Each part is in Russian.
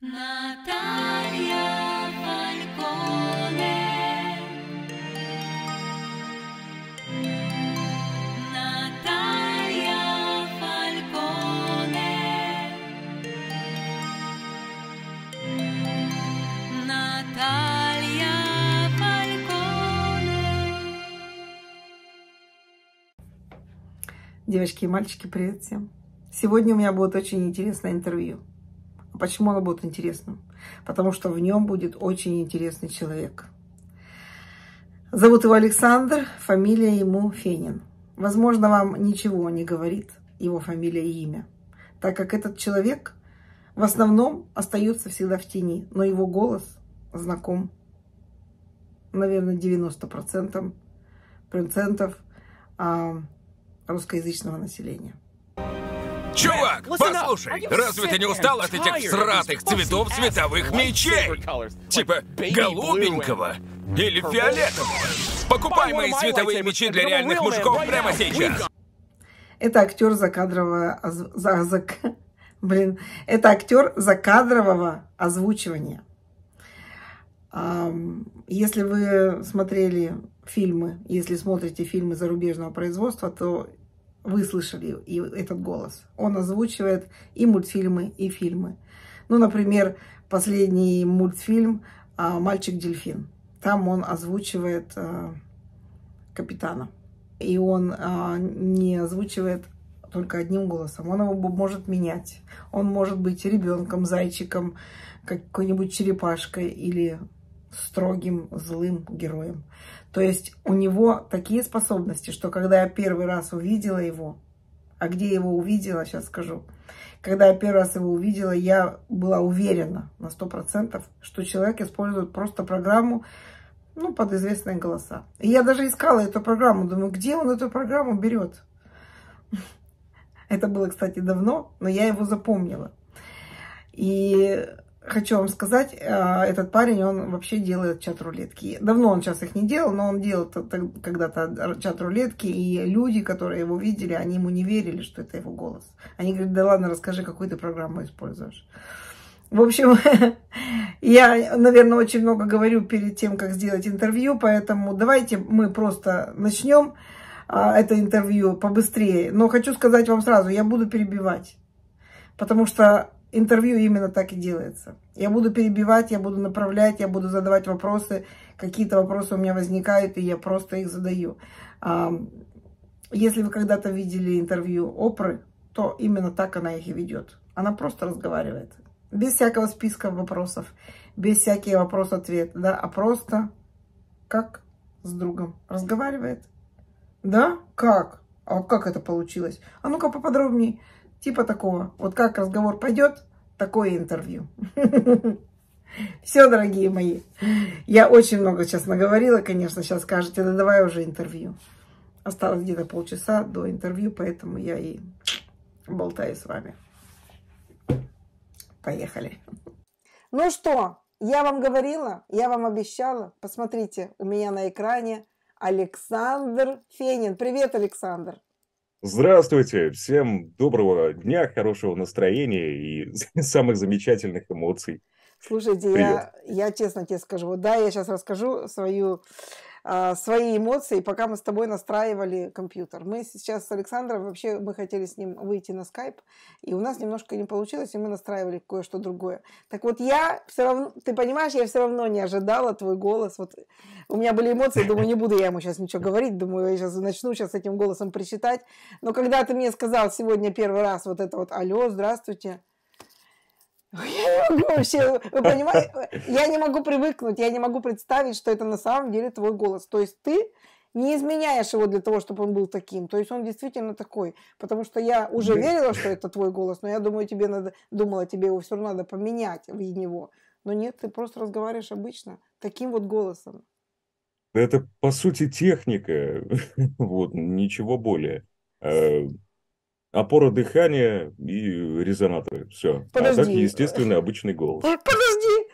Наталья Фальконе. Наталья Фальконе. Наталья Фальконе. Девочки и мальчики, привет всем! Сегодня у меня будет очень интересное интервью. Почему оно будет интересным? Потому что в нем будет очень интересный человек. Зовут его Александр, фамилия ему Фенин. Возможно, вам ничего не говорит его фамилия и имя, так как этот человек в основном остается всегда в тени, но его голос знаком, наверное, 90% процентов а, русскоязычного населения. Чувак, послушай, разве ты не устал от этих сратых цветов цветовых мечей? Типа голубенького или фиолетового? Покупай мои цветовые мечи для реальных мужиков прямо сейчас. Это актер закадрового... За, блин, это актер закадрового озвучивания. Если вы смотрели фильмы, если смотрите фильмы зарубежного производства, то вы слышали и этот голос. Он озвучивает и мультфильмы, и фильмы. Ну, например, последний мультфильм а, «Мальчик-дельфин». Там он озвучивает а, капитана. И он а, не озвучивает только одним голосом. Он его может менять. Он может быть ребенком, зайчиком, какой-нибудь черепашкой или строгим, злым героем. То есть у него такие способности, что когда я первый раз увидела его, а где его увидела, сейчас скажу, когда я первый раз его увидела, я была уверена на 100%, что человек использует просто программу, ну, под известные голоса. И я даже искала эту программу, думаю, где он эту программу берет? Это было, кстати, давно, но я его запомнила. И хочу вам сказать, э, этот парень, он вообще делает чат-рулетки. Давно он сейчас их не делал, но он делал когда-то чат-рулетки, и люди, которые его видели, они ему не верили, что это его голос. Они говорят, да ладно, расскажи, какую ты программу используешь. В общем, я, наверное, очень много говорю перед тем, как сделать интервью, поэтому давайте мы просто начнем э, это интервью побыстрее. Но хочу сказать вам сразу, я буду перебивать, потому что интервью именно так и делается. Я буду перебивать, я буду направлять, я буду задавать вопросы. Какие-то вопросы у меня возникают, и я просто их задаю. А, если вы когда-то видели интервью Опры, то именно так она их и ведет. Она просто разговаривает. Без всякого списка вопросов, без всяких вопрос-ответ, да, а просто как с другом разговаривает. Да? Как? А как это получилось? А ну-ка поподробнее. Типа такого. Вот как разговор пойдет, такое интервью. Все, дорогие мои. Я очень много сейчас наговорила, конечно. Сейчас скажете, да давай уже интервью. Осталось где-то полчаса до интервью, поэтому я и болтаю с вами. Поехали. Ну что, я вам говорила, я вам обещала. Посмотрите, у меня на экране Александр Фенин. Привет, Александр. Здравствуйте, всем доброго дня, хорошего настроения и самых замечательных эмоций. Слушайте, я, я честно тебе скажу, вот да, я сейчас расскажу свою а, свои эмоции, пока мы с тобой настраивали компьютер. Мы сейчас с Александром вообще мы хотели с ним выйти на скайп, и у нас немножко не получилось, и мы настраивали кое-что другое. Так вот я все равно, ты понимаешь, я все равно не ожидала твой голос. Вот у меня были эмоции, думаю, не буду я ему сейчас ничего говорить, думаю, я сейчас начну сейчас этим голосом причитать. Но когда ты мне сказал сегодня первый раз вот это вот «Алло, здравствуйте», я не могу вообще, вы понимаете, я не могу привыкнуть, я не могу представить, что это на самом деле твой голос. То есть ты не изменяешь его для того, чтобы он был таким. То есть он действительно такой. Потому что я уже верила, что это твой голос, но я думаю, тебе надо, думала, тебе его все равно надо поменять в него. Но нет, ты просто разговариваешь обычно таким вот голосом. Это, по сути, техника. вот, ничего более. Э, опора дыхания и резонаторы. Все. Подожди. А так естественный обычный голос. Подожди.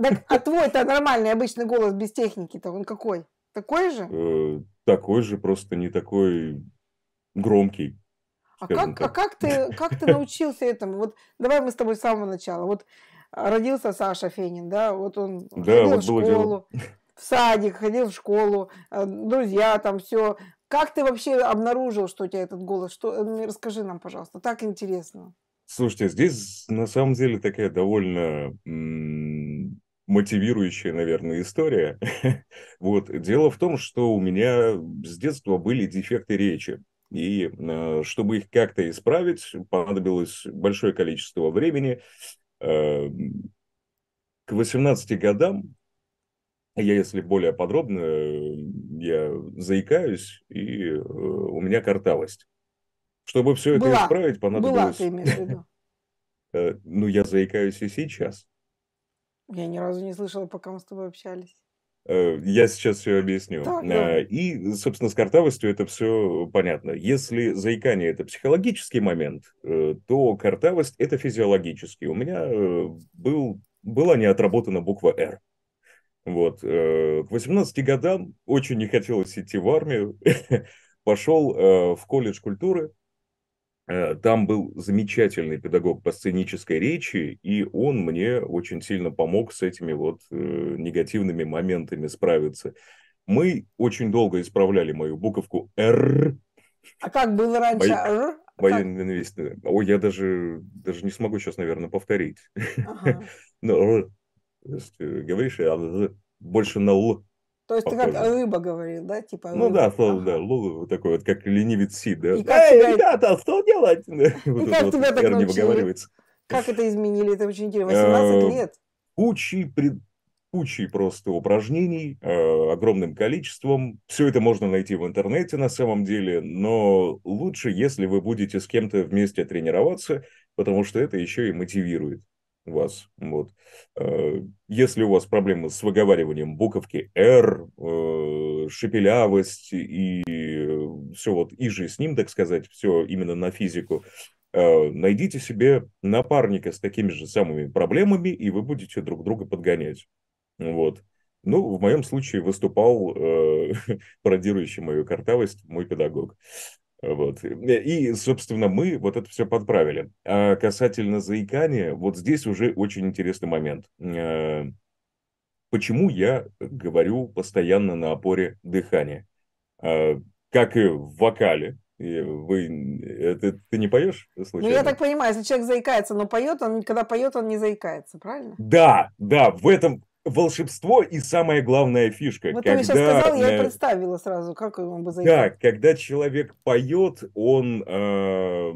Так, а твой-то нормальный обычный голос без техники-то, он какой? Такой же? Э, такой же, просто не такой громкий. А как, а как ты, как ты научился этому? Вот давай мы с тобой с самого начала. Вот родился Саша Фенин, да, вот он да, ходил вот в школу, в садик, ходил в школу, э, друзья там все, как ты вообще обнаружил, что у тебя этот голос? Что, э, расскажи нам, пожалуйста, так интересно. Слушайте, здесь на самом деле такая довольно мотивирующая, наверное, история. вот. Дело в том, что у меня с детства были дефекты речи. И э, чтобы их как-то исправить, понадобилось большое количество времени. Э, к 18 годам а я, если более подробно, э, я заикаюсь, и э, у меня картавость. Чтобы все это Была. исправить, понадобилось... Была, ты э, ну, я заикаюсь и сейчас. Я ни разу не слышала, пока мы с тобой общались. Я сейчас все объясню. Да, да. И, собственно, с картавостью это все понятно. Если заикание это психологический момент, то картавость это физиологический. У меня был, была не отработана буква «Р». Вот. Э, к 18 годам очень не хотелось идти в армию. Пошел э, в колледж культуры. Э, там был замечательный педагог по сценической речи, и он мне очень сильно помог с этими вот негативными моментами справиться. Мы очень долго исправляли мою буковку «Р». А как было раньше «Р»? А военный инвестор. Ой, я даже, даже не смогу сейчас, наверное, повторить. Ага. Но Э, говоришь, а больше на л. То есть похоже. ты как рыба говорил, да? Типа, ну рыба. ну да, слово, ага. да, лу э, вот такой вот, как ленивец си, да. И как Эй, тебя... ребята, что делать? И вот как вот, тебя вот, так не выговаривается. Как это изменили? Это очень интересно. 18 э, лет. Кучи пред кучей просто упражнений, э, огромным количеством. Все это можно найти в интернете на самом деле, но лучше, если вы будете с кем-то вместе тренироваться, потому что это еще и мотивирует вас. Вот. Э, если у вас проблемы с выговариванием буковки «р», э, шепелявость и э, все вот и же с ним, так сказать, все именно на физику, найдите себе напарника с такими же самыми проблемами, и вы будете друг друга подгонять. Вот. Ну, в моем случае выступал, пародирующий мою картавость, мой педагог. Вот. И, собственно, мы вот это все подправили. А касательно заикания, вот здесь уже очень интересный момент. Э, почему я говорю постоянно на опоре дыхания? А, как и в вокале, вы, это, ты не поешь? Случайно? Ну, я так понимаю, если человек заикается, но поет, он, когда поет, он не заикается, правильно? Да, да, в этом, волшебство и самая главная фишка. Вот когда... ты сказал, я представила сразу, как он бы заиграл. Да, когда человек поет, он э,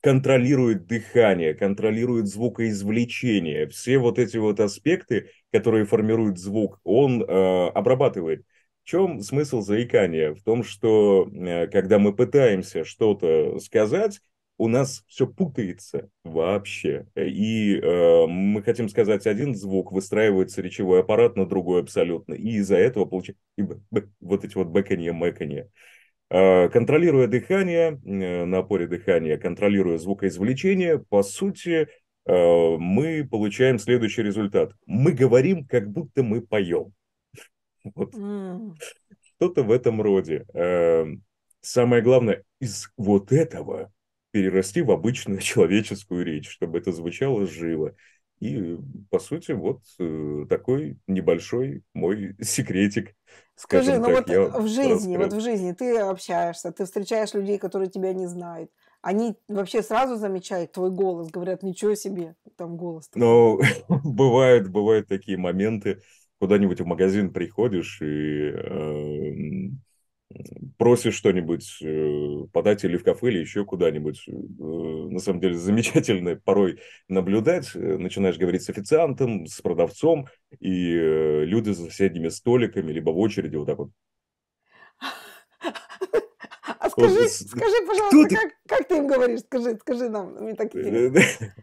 контролирует дыхание, контролирует звукоизвлечение. Все вот эти вот аспекты, которые формируют звук, он э, обрабатывает. В чем смысл заикания? В том, что э, когда мы пытаемся что-то сказать, у нас все путается вообще. И э, мы хотим сказать один звук, выстраивается речевой аппарат на другой абсолютно. И из-за этого получается вот эти вот бэканье, мэканье. Э, контролируя дыхание, э, на опоре дыхания, контролируя звукоизвлечение, по сути, э, мы получаем следующий результат. Мы говорим, как будто мы поем. Вот. Mm. Что-то в этом роде. Э, самое главное, из вот этого перерасти в обычную человеческую речь, чтобы это звучало живо. И, по сути, вот э, такой небольшой мой секретик. Скажи, ну вот в жизни, раскрыл. вот в жизни ты общаешься, ты встречаешь людей, которые тебя не знают. Они вообще сразу замечают твой голос, говорят, ничего себе, там голос. Ну, бывают, бывают такие моменты, куда-нибудь в магазин приходишь и э, просишь что-нибудь э, подать или в кафе, или еще куда-нибудь. Э, на самом деле замечательно порой наблюдать. Э, начинаешь говорить с официантом, с продавцом, и люди за соседними столиками, либо в очереди вот так вот. А скажи, вот, скажи, пожалуйста, ты? Как, как ты им говоришь? Скажи, скажи нам, мне так интересно.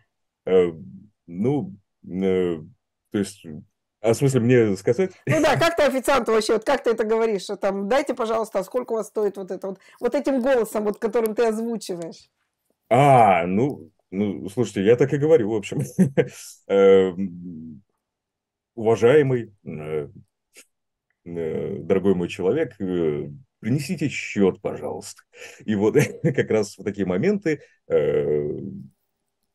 Ну, то есть а в смысле, мне сказать? Ну да, как ты официант вообще, вот как ты это говоришь, что там, дайте, пожалуйста, а сколько у вас стоит вот это вот, вот этим голосом, вот которым ты озвучиваешь? А, ну, ну, слушайте, я так и говорю, в общем. Эм, уважаемый, э, э, дорогой мой человек, э, принесите счет, пожалуйста. И вот как раз в такие моменты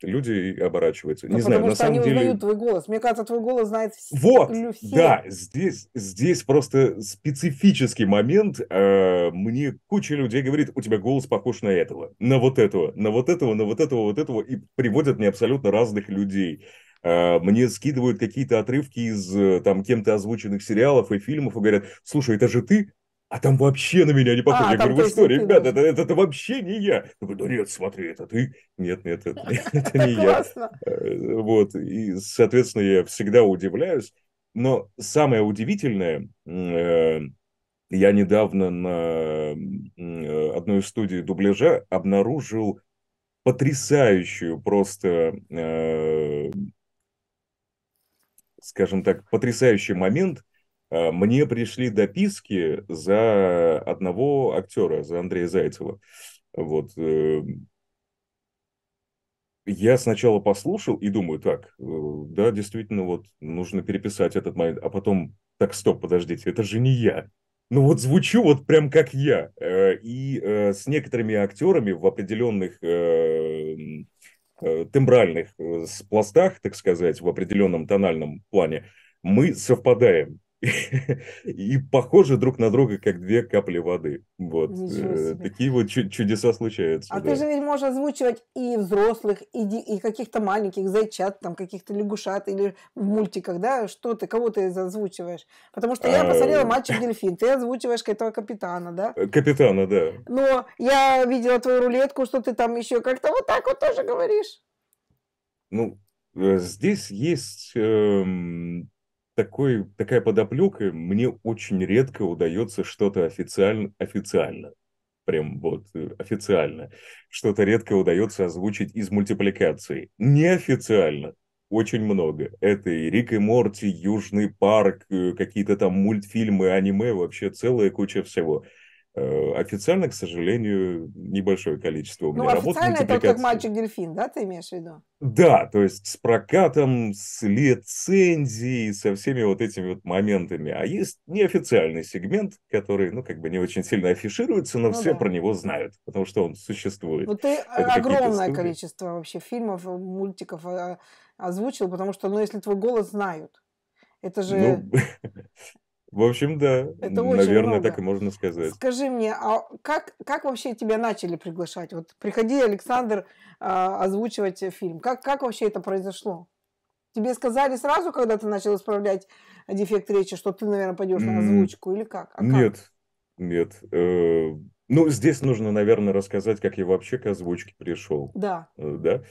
люди оборачиваются. Ну, не знаю, что на самом они деле... узнают твой голос. Мне кажется, твой голос знает все. Вот, все. да, здесь, здесь просто специфический момент. Э, мне куча людей говорит, у тебя голос похож на этого, на вот этого, на вот этого, на вот этого, вот этого, и приводят мне абсолютно разных людей э, мне скидывают какие-то отрывки из э, там кем-то озвученных сериалов и фильмов и говорят, слушай, это же ты? а там вообще на меня не похоже. А, я говорю, вы что, ребята, это, это, это вообще не я. Я говорю, да нет, смотри, это ты. Нет, нет, это, это не я. Э, вот, и, соответственно, я всегда удивляюсь. Но самое удивительное, э, я недавно на одной из студий дубляжа обнаружил потрясающую просто, э, скажем так, потрясающий момент – Э, мне пришли дописки за одного актера, за Андрея Зайцева. Вот. Э, я сначала послушал и думаю, так, э, да, действительно, вот нужно переписать этот момент, а потом, так, стоп, подождите, это же не я. Ну вот звучу вот прям как я. И с некоторыми актерами в определенных тембральных пластах, так сказать, в определенном тональном плане, мы совпадаем и похожи друг на друга, как две капли воды. Вот. Э, такие вот чудеса случаются. А да. ты же ведь можешь озвучивать и взрослых, и, и каких-то маленьких зайчат, там каких-то лягушат или в мультиках, да? Что ты, кого ты озвучиваешь? Потому что я а... посмотрела э. «Мальчик-дельфин», ты озвучиваешь этого капитана, да? Э, капитана, да. Но я видела твою рулетку, что ты там еще как-то вот так вот тоже говоришь. Ну, здесь есть... Эм такой, такая подоплека, мне очень редко удается что-то официально, официально, прям вот э, официально, что-то редко удается озвучить из мультипликации. Неофициально очень много. Это и Рик и Морти, Южный парк, э, какие-то там мультфильмы, аниме, вообще целая куча всего – Э, официально, к сожалению, небольшое количество у ну, меня ну, работ. Официально это как мальчик-дельфин, да, ты имеешь в виду? Да, то есть с прокатом, с лицензией, со всеми вот этими вот моментами. А есть неофициальный сегмент, который, ну, как бы не очень сильно афишируется, но ну, все да. про него знают, потому что он существует. Ну, ты это огромное количество вообще фильмов, мультиков а, озвучил, потому что, ну, если твой голос знают, это же... Ну, В общем, да. Это Наверное, так и можно сказать. Скажи мне, а как, как вообще тебя начали приглашать? Вот приходи, Александр, а, озвучивать фильм. Как, как вообще это произошло? Тебе сказали сразу, когда ты начал исправлять дефект речи, что ты, наверное, пойдешь на озвучку или как? А нет, как? нет. Э, ну, здесь нужно, наверное, рассказать, как я вообще к озвучке пришел. Да. Э, да.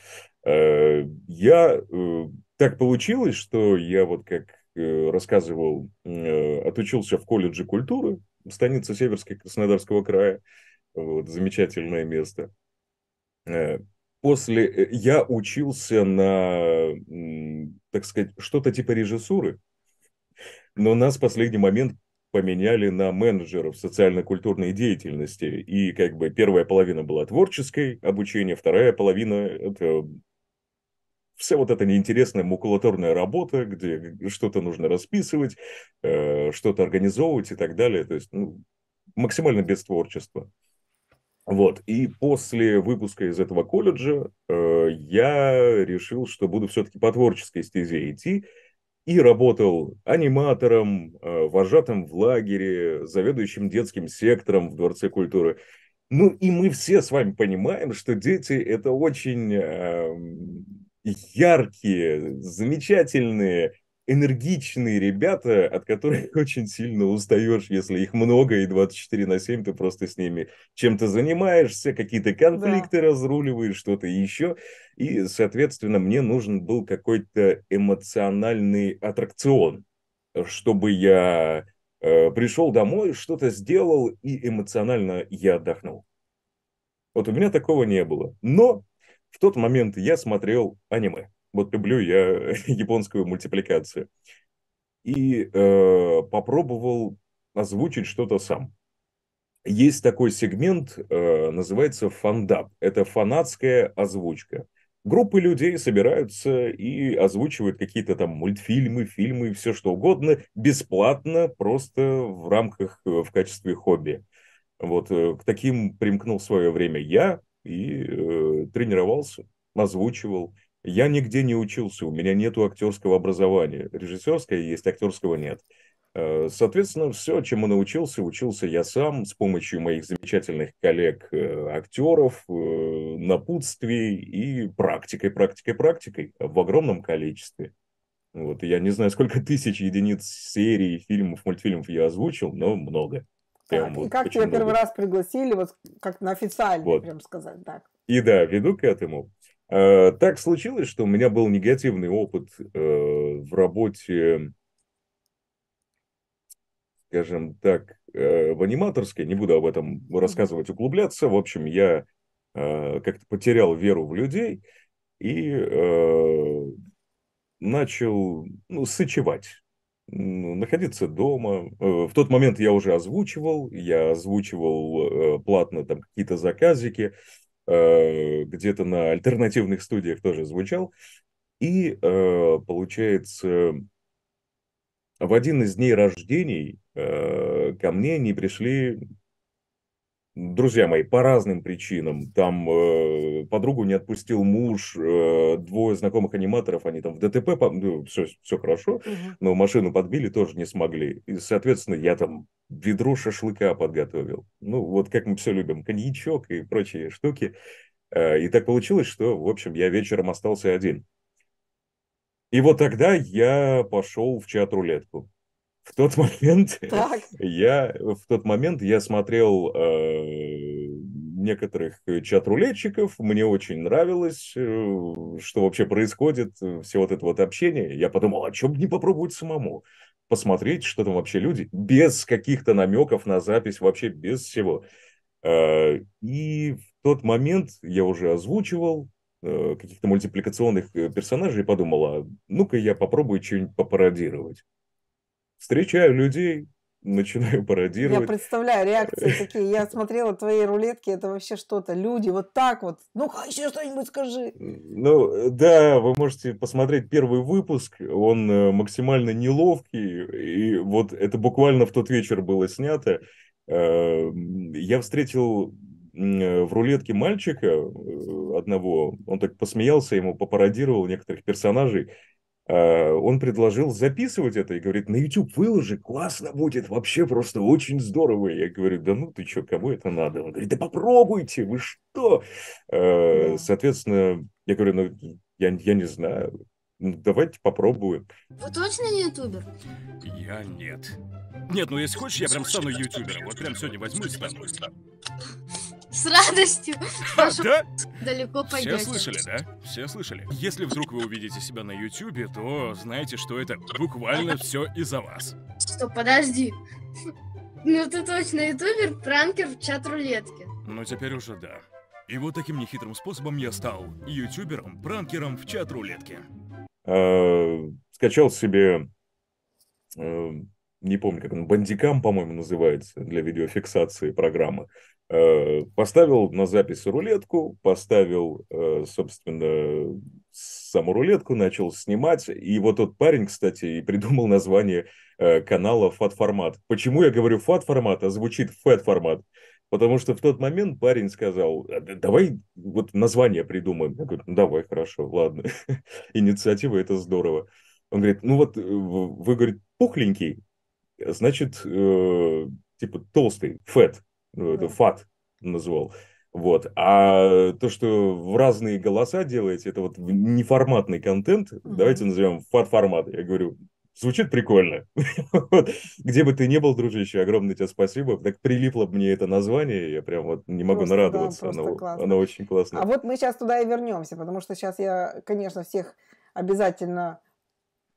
Э, я так получилось, что я вот как Э, рассказывал, э, отучился в колледже культуры, станица Северского Краснодарского края, вот, замечательное место. Э, после я учился на, так сказать, что-то типа режиссуры, но нас в последний момент поменяли на менеджеров социально-культурной деятельности. И как бы первая половина была творческой обучения, вторая половина – это вся вот эта неинтересная макулатурная работа, где что-то нужно расписывать, э, что-то организовывать и так далее. То есть ну, максимально без творчества. Вот. И после выпуска из этого колледжа э, я решил, что буду все-таки по творческой стезе идти. И работал аниматором, э, вожатым в лагере, заведующим детским сектором в Дворце культуры. Ну и мы все с вами понимаем, что дети это очень... Эм, яркие, замечательные, энергичные ребята, от которых очень сильно устаешь, если их много, и 24 на 7 ты просто с ними чем-то занимаешься, какие-то конфликты да. разруливаешь, что-то еще. И, соответственно, мне нужен был какой-то эмоциональный аттракцион, чтобы я э, пришел домой, что-то сделал, и эмоционально я отдохнул. Вот у меня такого не было. Но в тот момент я смотрел аниме. Вот люблю я японскую мультипликацию. И э, попробовал озвучить что-то сам. Есть такой сегмент, э, называется фандап. Это фанатская озвучка. Группы людей собираются и озвучивают какие-то там мультфильмы, фильмы, все что угодно, бесплатно, просто в рамках, э, в качестве хобби. Вот э, к таким примкнул свое время я, и э, тренировался, озвучивал. Я нигде не учился, у меня нету актерского образования. Режиссерское есть, актерского нет. Э, соответственно, все, чему научился, учился я сам с помощью моих замечательных коллег, э, актеров, э, напутствий и практикой, практикой, практикой в огромном количестве. Вот, я не знаю, сколько тысяч единиц серий, фильмов, мультфильмов я озвучил, но много прям вот. И как тебя первый раз пригласили, вот как на официально, вот. прям сказать так. И да, веду к этому. Э, так случилось, что у меня был негативный опыт э, в работе, скажем так, э, в аниматорской. Не буду об этом рассказывать, углубляться. В общем, я как-то потерял веру в людей и начал ну, сычевать находиться дома. Э, в тот момент я уже озвучивал, я озвучивал э, платно там какие-то заказики, э, где-то на альтернативных студиях тоже звучал. И получается, в один из дней рождений ко мне не пришли друзья мои, по разным причинам. Там э, подругу не отпустил муж, э, двое знакомых аниматоров, они там в ДТП, по... ну, все, все хорошо, угу. но машину подбили, тоже не смогли. И, соответственно, я там ведро шашлыка подготовил. Ну, вот как мы все любим, коньячок и прочие штуки. Э, и так получилось, что, в общем, я вечером остался один. И вот тогда я пошел в чат-рулетку в тот момент так. я в тот момент я смотрел э, некоторых э, чат-рулетчиков. Мне очень нравилось, э, что вообще происходит, э, все вот это вот общение. Я подумал, а что бы не попробовать самому? Посмотреть, что там вообще люди, без каких-то намеков на запись, вообще без всего. И в тот момент я уже озвучивал каких-то мультипликационных персонажей и подумал, а ну-ка я попробую что-нибудь попародировать. Встречаю людей, начинаю пародировать. Я представляю реакции э, такие. Я смотрела твои рулетки, это вообще что-то. Люди вот так вот. ну еще что-нибудь скажи. Ну, э, да, вы можете посмотреть первый выпуск. Он э, максимально неловкий. И вот это буквально в тот вечер было снято. Я встретил в рулетке мальчика одного, он так посмеялся, ему попародировал некоторых персонажей, Э, он предложил записывать это и говорит, на YouTube выложи, классно будет, вообще просто очень здорово. Я говорю, да ну ты что, кому это надо? Он говорит, да попробуйте, вы что? Э, да. Соответственно, я говорю, ну я, я не знаю, ну, давайте попробуем. Вы точно не ютубер? Я нет. Нет, ну если хочешь, я прям стану ютубером. Вот прям сегодня возьму и стану. С радостью. Вашу... Да? Далеко пойдете. Все слышали, да? Все слышали. Если вдруг вы увидите себя на ютюбе, то знаете, что это буквально все из-за вас. Что, подожди. Ну ты точно ютубер, пранкер в чат рулетки. Ну теперь уже да. И вот таким нехитрым способом я стал ютубером, пранкером в чат рулетки. А, скачал себе, э, не помню, как он, бандикам, по-моему, называется, для видеофиксации программы. Э, поставил на запись рулетку, поставил, э, собственно, саму рулетку, начал снимать. И вот тот парень, кстати, и придумал название э, канала «Фат-формат». Почему я говорю «фат-формат», а звучит «фэт-формат»? Потому что в тот момент парень сказал, давай вот название придумаем. Я говорю, ну давай, хорошо, ладно. Инициатива – это здорово. Он говорит, ну вот вы, говорит, пухленький, значит, типа толстый, фэт ну, это фат назвал. Вот. А то, что в разные голоса делаете, это вот неформатный контент, mm-hmm. давайте назовем фат-формат. Я говорю, звучит прикольно. вот. Где бы ты ни был, дружище, огромное тебе спасибо. Так прилипло мне это название, я прям вот не могу просто, нарадоваться. Да, оно, оно очень классное. А вот мы сейчас туда и вернемся, потому что сейчас я, конечно, всех обязательно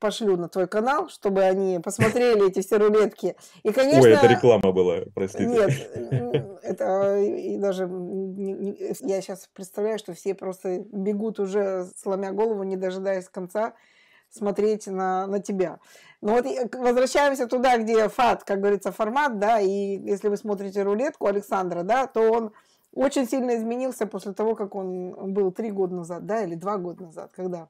пошлю на твой канал, чтобы они посмотрели эти все рулетки. И, конечно... Ой, это реклама была, простите. Нет, это э, и даже... Э, я сейчас представляю, что все просто бегут уже, сломя голову, не дожидаясь конца, смотреть на, на тебя. Но вот э, возвращаемся туда, где фат, как говорится, формат, да, и если вы смотрите рулетку Александра, да, то он очень сильно изменился после того, как он был три года назад, да, или два года назад, когда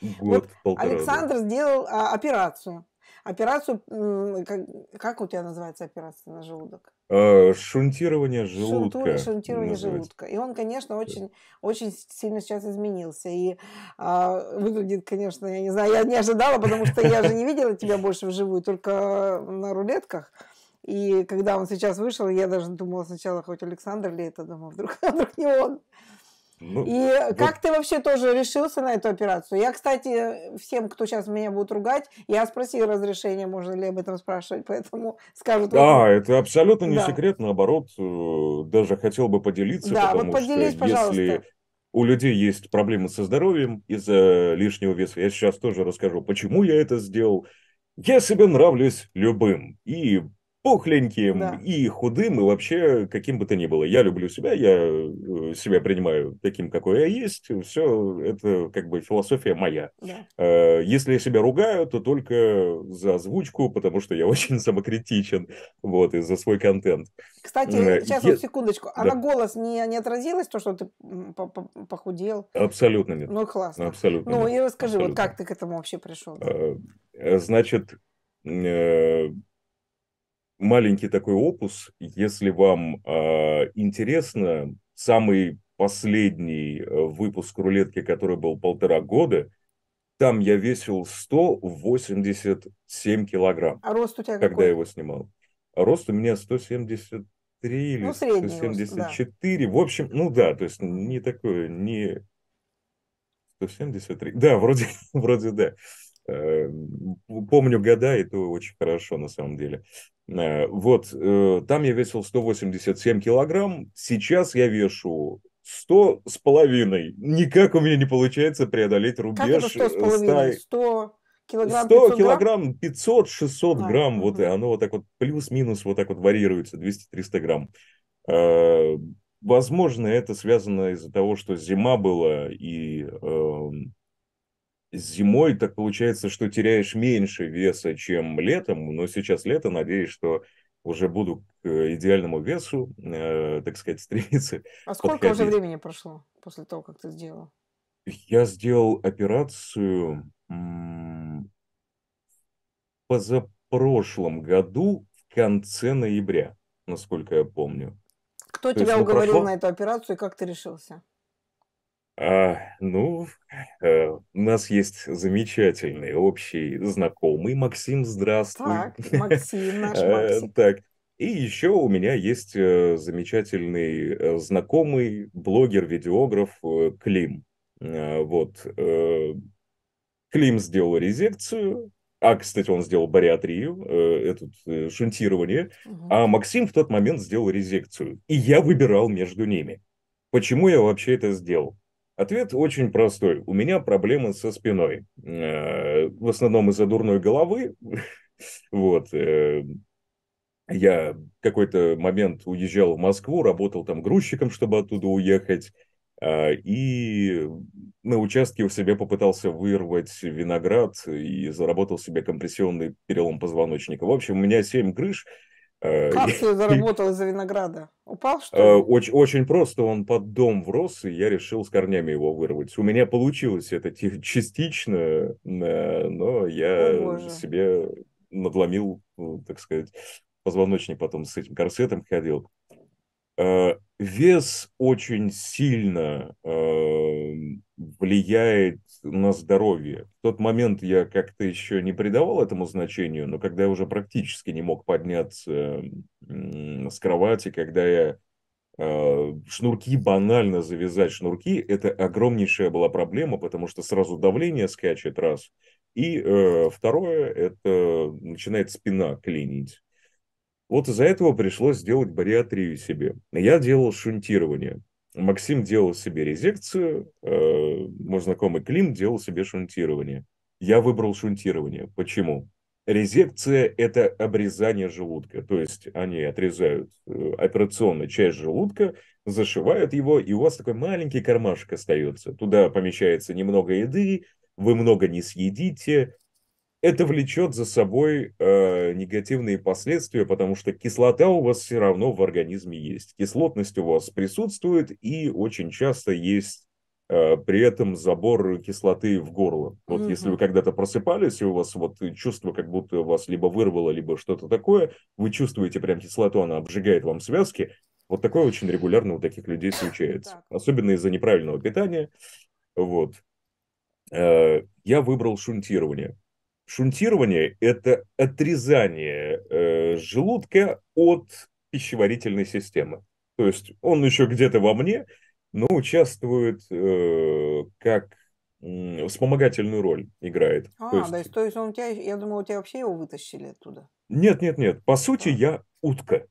Год, вот полтора. Александр года. сделал а, операцию. Операцию, как, как у тебя называется операция на желудок? А, шунтирование желудка. Шунтура, шунтирование называется. желудка. И он, конечно, очень, да. очень сильно сейчас изменился. И а, выглядит, конечно, я не знаю, я не ожидала, потому что я же не видела тебя больше вживую, только на рулетках. И когда он сейчас вышел, я даже думала сначала, хоть Александр ли это, а думала, вдруг, а вдруг не он. Ну, и вот... как ты вообще тоже решился на эту операцию? Я, кстати, всем, кто сейчас меня будут ругать, я спросил разрешение, можно ли об этом спрашивать, поэтому скажут... Да, вот... это абсолютно не да. секрет, наоборот, э, даже хотел бы поделиться, да, потому вот поделись, что пожалуйста. если у людей есть проблемы со здоровьем из-за лишнего веса, я сейчас тоже расскажу, почему я это сделал. Я себе нравлюсь любым, и пухленьким да. и худым, и вообще каким бы то ни было. Я люблю себя, я э, себя принимаю таким, какой я есть. Все это как бы философия моя. Да. Э, если я себя ругаю, то только за озвучку, потому что я очень самокритичен, вот, и за свой контент. Кстати, э, сейчас, я... вот секундочку, а да. на голос не, не отразилось то, что ты похудел? Абсолютно нет. Ну, классно. Абсолютно Ну, и расскажи, Абсолютно. вот как ты к этому вообще пришел? Значит, маленький такой опус. Если вам э, интересно, самый последний э, выпуск рулетки, который был полтора года, там я весил 187 килограмм. А рост у тебя Когда какой? я его снимал. А рост у меня 173 или ну, 174. Рост, да. В общем, ну да, то есть не такое, не... 173. Да, вроде, вроде да. Э, помню года, и то очень хорошо на самом деле. Э, вот, э, там я весил 187 килограмм, сейчас я вешу 100 с половиной. Никак у меня не получается преодолеть рубеж. Как это 100 с половиной? 100 килограмм 100 500 килограмм, 500, 600 а, грамм, угу. вот и оно вот так вот плюс-минус вот так вот варьируется, 200-300 грамм. Возможно, это связано из-за того, что зима была, и эм, зимой так получается, что теряешь меньше веса, чем летом, но сейчас лето, надеюсь, что уже буду к идеальному весу, э, так сказать, стремиться. А сколько подходить. уже времени прошло после того, как ты сделал? Я сделал операцию м- позапрошлом году в конце ноября, насколько я помню. Кто То тебя ну, уговорил прошло... на эту операцию и как ты решился? А, ну, э, у нас есть замечательный общий знакомый Максим, здравствуй. Так, Максим, наш э, Максим. Так, и еще у меня есть э, замечательный э, знакомый блогер-видеограф Клим. Вот, Клим сделал резекцию, а, кстати, он сделал бариатрию, э, этот, э, шунтирование, угу. а Максим в тот момент сделал резекцию. И я выбирал между ними. Почему я вообще это сделал? Ответ очень простой. У меня проблемы со спиной. Э, в основном из-за дурной головы. Вот. Э, я какой-то момент уезжал в Москву, работал там грузчиком, чтобы оттуда уехать. Э, и на участке у себя попытался вырвать виноград и заработал себе компрессионный перелом позвоночника. В общем, у меня семь крыш – Э, как ты заработал из-за винограда? Упал, что э, ли? Очень, очень просто. Он под дом врос, и я решил с корнями его вырвать. У меня получилось это частично, э, но я О, себе надломил, так сказать, позвоночник потом с этим корсетом ходил. Э, вес очень сильно э, влияет на здоровье. В тот момент я как-то еще не придавал этому значению, но когда я уже практически не мог подняться с кровати, когда я э, шнурки банально завязать шнурки, это огромнейшая была проблема, потому что сразу давление скачет раз, и э, второе это начинает спина клинить. Вот из-за этого пришлось сделать бариатрию себе. Я делал шунтирование. Максим делал себе резекцию, э, мой знакомый Клим делал себе шунтирование. Я выбрал шунтирование. Почему? Резекция – это обрезание желудка. То есть они отрезают э, операционно часть желудка, зашивают его, и у вас такой маленький кармашек остается. Туда помещается немного еды, вы много не съедите, это влечет за собой э, негативные последствия, потому что кислота у вас все равно в организме есть. Кислотность у вас присутствует, и очень часто есть э, при этом забор кислоты в горло. Вот угу. если вы когда-то просыпались, и у вас вот чувство, как будто вас либо вырвало, либо что-то такое, вы чувствуете прям кислоту, она обжигает вам связки. Вот такое очень регулярно у таких людей случается. Так. Особенно из-за неправильного питания. Вот. Э, я выбрал шунтирование Шунтирование – это отрезание э, желудка от пищеварительной системы. То есть он еще где-то во мне, но участвует э, как э, вспомогательную роль играет. А, то есть, да, то есть он у тебя, я думаю, у тебя вообще его вытащили оттуда. Нет, нет, нет. По сути, а. я утка,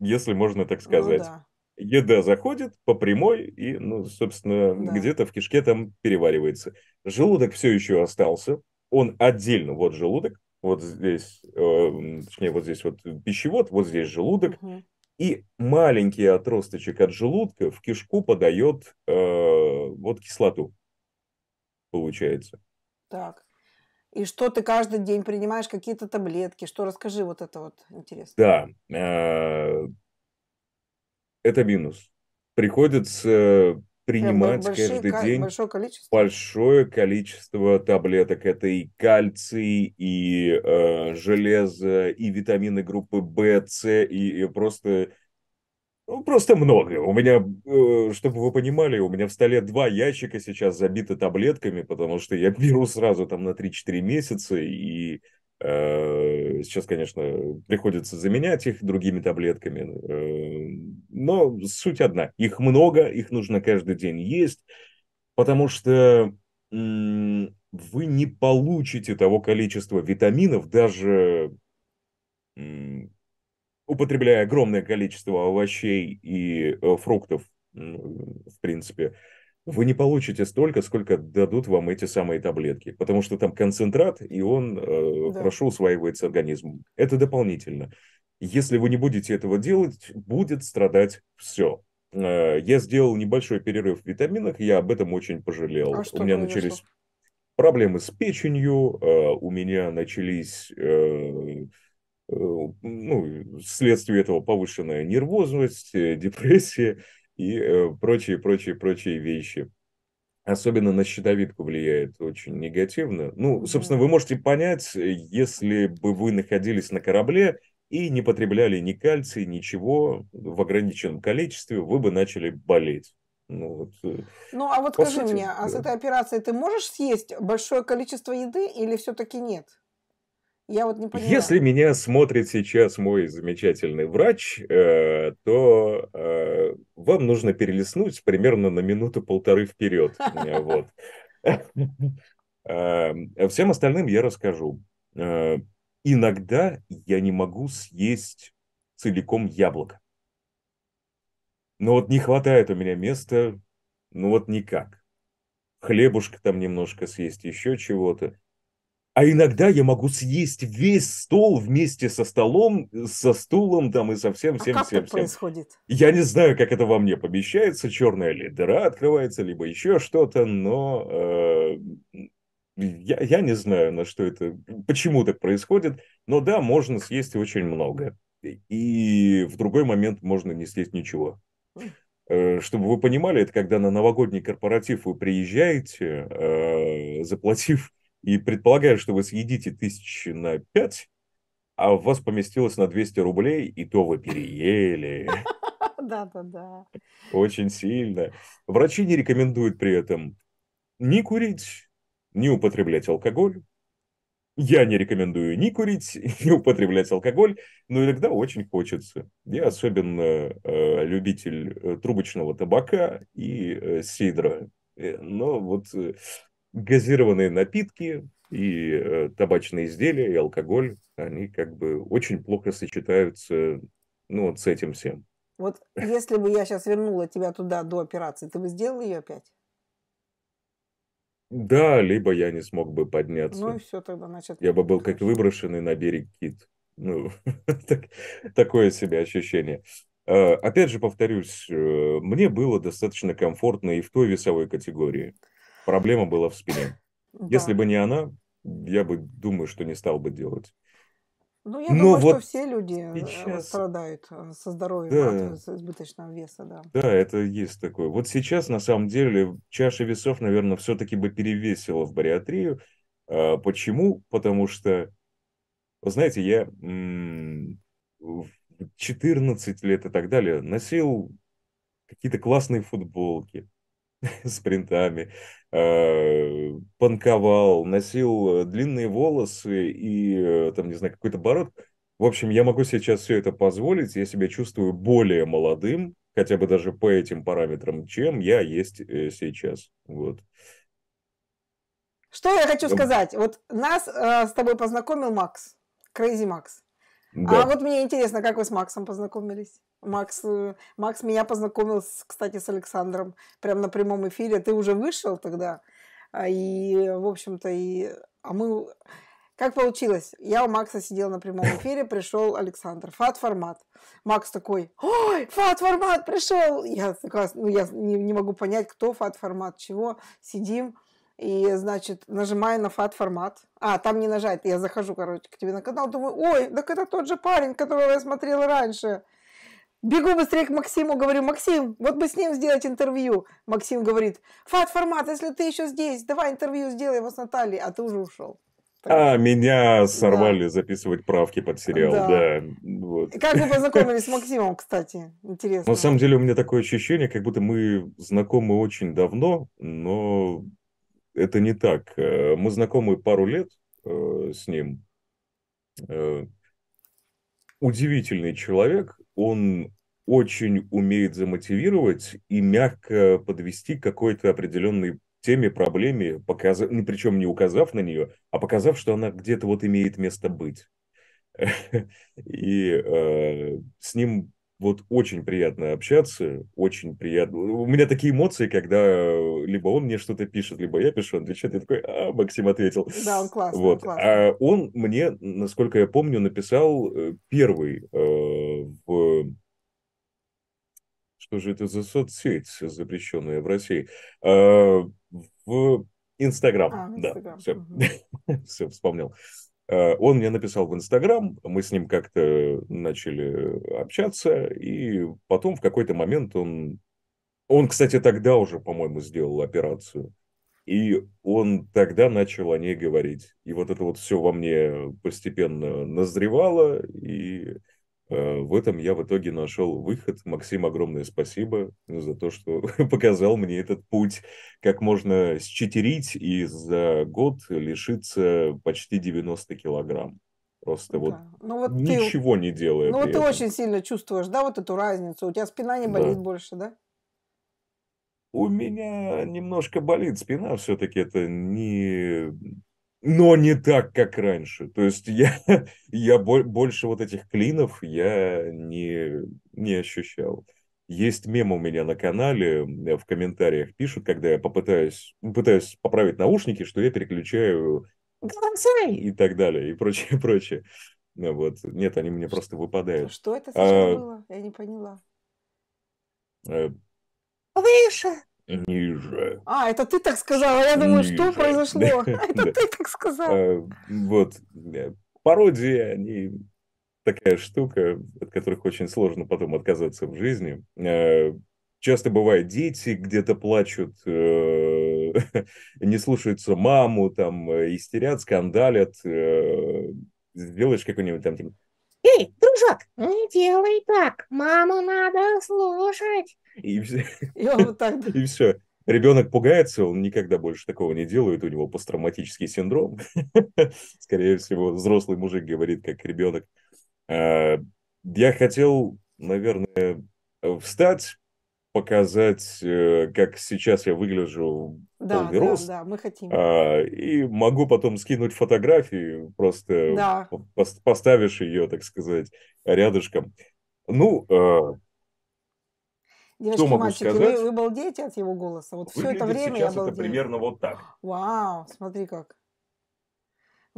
если можно так ну сказать. Ну, да. Еда заходит по прямой и, ну, собственно, да. где-то в кишке там переваривается. Желудок все еще остался, он отдельно, вот желудок, вот здесь, э, точнее, вот здесь вот пищевод, вот здесь желудок, угу. и маленький отросточек от желудка в кишку подает э, вот кислоту, получается. Так. И что ты каждый день принимаешь, какие-то таблетки, что расскажи вот это вот интересно. Да, э, это минус. Приходится Э, принимать каждый ко- день большое количество. большое количество таблеток. Это и кальций, и э, железо, и витамины группы В, С, и, и просто ну, просто много. У меня, э, чтобы вы понимали, у меня в столе два ящика сейчас забиты таблетками, потому что я беру сразу там на 3-4 месяца, и Э, сейчас, конечно, приходится заменять их другими таблетками, э, но суть одна. Их много, их нужно каждый день есть, потому что вы не получите того количества витаминов, даже употребляя огромное количество овощей и э, фруктов, в принципе, вы не получите столько, сколько дадут вам эти самые таблетки, потому что там концентрат, и он э, да. хорошо усваивается организмом. Это дополнительно. Если вы не будете этого делать, будет страдать все. Э, я сделал небольшой перерыв в витаминах, я об этом очень пожалел. А у меня произошло? начались проблемы с печенью, э, у меня начались... ну, вследствие этого повышенная нервозность, депрессия и э, прочие, прочие, прочие вещи. Особенно на щитовидку влияет очень негативно. Ну, собственно, вы можете понять, если бы вы находились на корабле и не потребляли ни кальций, ничего в ограниченном количестве, вы бы начали болеть. Ну, вот, э, ну а вот скажи сути, мне, да. а с этой операцией ты можешь съесть большое количество еды или все-таки нет? Я вот не понимаю. Если меня смотрит сейчас мой замечательный врач, э, то э, вам нужно перелистнуть примерно на минуту-полторы вперед. Э, вот. Эм, всем остальным я расскажу. Э, иногда я не могу съесть целиком яблоко. Но вот не хватает у меня места, ну вот никак. Хлебушка там немножко съесть, еще чего-то. А иногда я могу съесть весь стол вместе со столом, со стулом там и со всем, а всем, а как всем, это всем. происходит? Я не знаю, как это во мне помещается, черная ли дыра открывается, либо еще что-то, но э, я, я не знаю, на что это, почему так происходит, но да, можно съесть очень много. И в другой момент можно не съесть ничего. Э, чтобы вы понимали, это когда на новогодний корпоратив вы приезжаете, э, заплатив и предполагаю, что вы съедите тысяч на пять, а у вас поместилось на 200 рублей, и то вы переели. Да-да-да. Очень сильно. Врачи не рекомендуют при этом ни курить, ни употреблять алкоголь. Я не рекомендую ни курить, ни употреблять алкоголь, но иногда очень хочется. Я особенно э, любитель э, трубочного табака и э, сидра. Э, но вот э, газированные напитки и э, табачные изделия, и алкоголь, они как бы очень плохо сочетаются ну, вот с этим всем. Вот если бы я сейчас вернула тебя туда до операции, ты бы сделал ее опять? Да, либо я не смог бы подняться. Ну и все тогда, значит. Я бы был как выброшенный на берег кит. Ну, такое себе ощущение. Э, опять же, повторюсь, э, мне было достаточно комфортно и в той весовой категории проблема была в спине. Да. Если бы не она, я бы думаю, что не стал бы делать. Ну, я Но думаю, вот что все люди э, сейчас... страдают э, со здоровьем да. от э, избыточного веса, да. Да, это есть такое. Вот сейчас, на самом деле, чаша весов, наверное, все-таки бы перевесила в бариатрию. А почему? Потому что, вы знаете, я в 14 лет и так далее носил какие-то классные футболки, с принтами, э, панковал, носил длинные волосы и, э, там, не знаю, какой-то бород. В общем, я могу сейчас все это позволить, я себя чувствую более молодым, хотя бы даже по этим параметрам, чем я есть э, сейчас. Вот. Что я хочу сказать? Вот нас э, с тобой познакомил Макс, Crazy Макс. А да. А вот мне интересно, как вы с Максом познакомились? Макс, э, Макс меня познакомил, с, кстати, с Александром прямо на прямом эфире. Ты уже вышел тогда. А, и, в общем-то, и... А мы... Как получилось? Я у Макса сидела на прямом эфире, пришел Александр. Фат-формат. Макс такой, ой, фат-формат пришел! Я такая, ну, я не, не могу понять, кто фат-формат, чего. Сидим, и, значит, нажимаю на фат-формат. А, там не нажать. Я захожу, короче, к тебе на канал, думаю, ой, так это тот же парень, которого я смотрела раньше. Бегу быстрее к Максиму, говорю, Максим, вот бы с ним сделать интервью. Максим говорит, Фат Формат, если ты еще здесь, давай интервью сделай его с Натальей, а ты уже ушел. А, меня сорвали да. записывать правки под сериал, да. да. Вот. Как вы познакомились с Максимом, кстати? Интересно. На самом деле у меня такое ощущение, как будто мы знакомы очень давно, но это не так. Э, мы знакомы пару лет э, с ним. Э, удивительный человек, он очень умеет замотивировать и мягко подвести к какой-то определенной теме, проблеме, показав, ну, причем не указав на нее, а показав, что она где-то вот имеет место быть. И э, с ним вот очень приятно общаться, очень приятно. У меня такие эмоции, когда либо он мне что-то пишет, либо я пишу, он отвечает, я такой, а, Максим ответил. Да, он классный, вот. он классный. А он мне, насколько я помню, написал э, первый э, в что же это за соцсеть, запрещенная в России, а, в Инстаграм. А, да, все. Угу. все, вспомнил. А, он мне написал в Инстаграм, мы с ним как-то начали общаться, и потом в какой-то момент он... Он, кстати, тогда уже, по-моему, сделал операцию. И он тогда начал о ней говорить. И вот это вот все во мне постепенно назревало, и Э, в этом я в итоге нашел выход. Максим, огромное спасибо за то, что показал мне этот путь, как можно счетерить и за год лишиться почти 90 килограмм. Просто вот, да. ну, вот ничего ты, не делая. Ну вот ты очень сильно чувствуешь, да, вот эту разницу. У тебя спина не болит да. больше, да? У меня немножко болит спина, все-таки это не но не так, как раньше. То есть я, я больше вот этих клинов я не, не ощущал. Есть мем у меня на канале, э, в комментариях пишут, когда я попытаюсь, пытаюсь поправить наушники, что я переключаю и так далее, и прочее, прочее. Ну вот. Нет, они мне просто выпадают. Что это а... было? Я не поняла. Э, Выше! Ниже. А, это ты так сказала. Я думаю, Ниже. что произошло? Это ты так сказал. Э, вот. Э, пародии, они такая штука, от которых очень сложно потом отказаться в жизни. Э, часто бывает, дети где-то плачут, не слушаются маму, там, истерят, скандалят. Сделаешь какой-нибудь там Эй, дружок, не делай так, маму надо слушать. И И, он вот так... и все. Ребенок пугается, он никогда больше такого не делает, у него посттравматический синдром. Скорее всего, взрослый мужик говорит, как ребенок. А, я хотел, наверное, встать, показать, э, как сейчас я выгляжу да, полный да, рост. Да, мы хотим. А, и могу потом скинуть фотографию, просто да. поставишь ее, так сказать, рядышком. Ну, а, Девочки, что могу мальчики, сказать? Вы, вы балдеете от его голоса. Вот все это время я это примерно вот так. Вау, смотри как.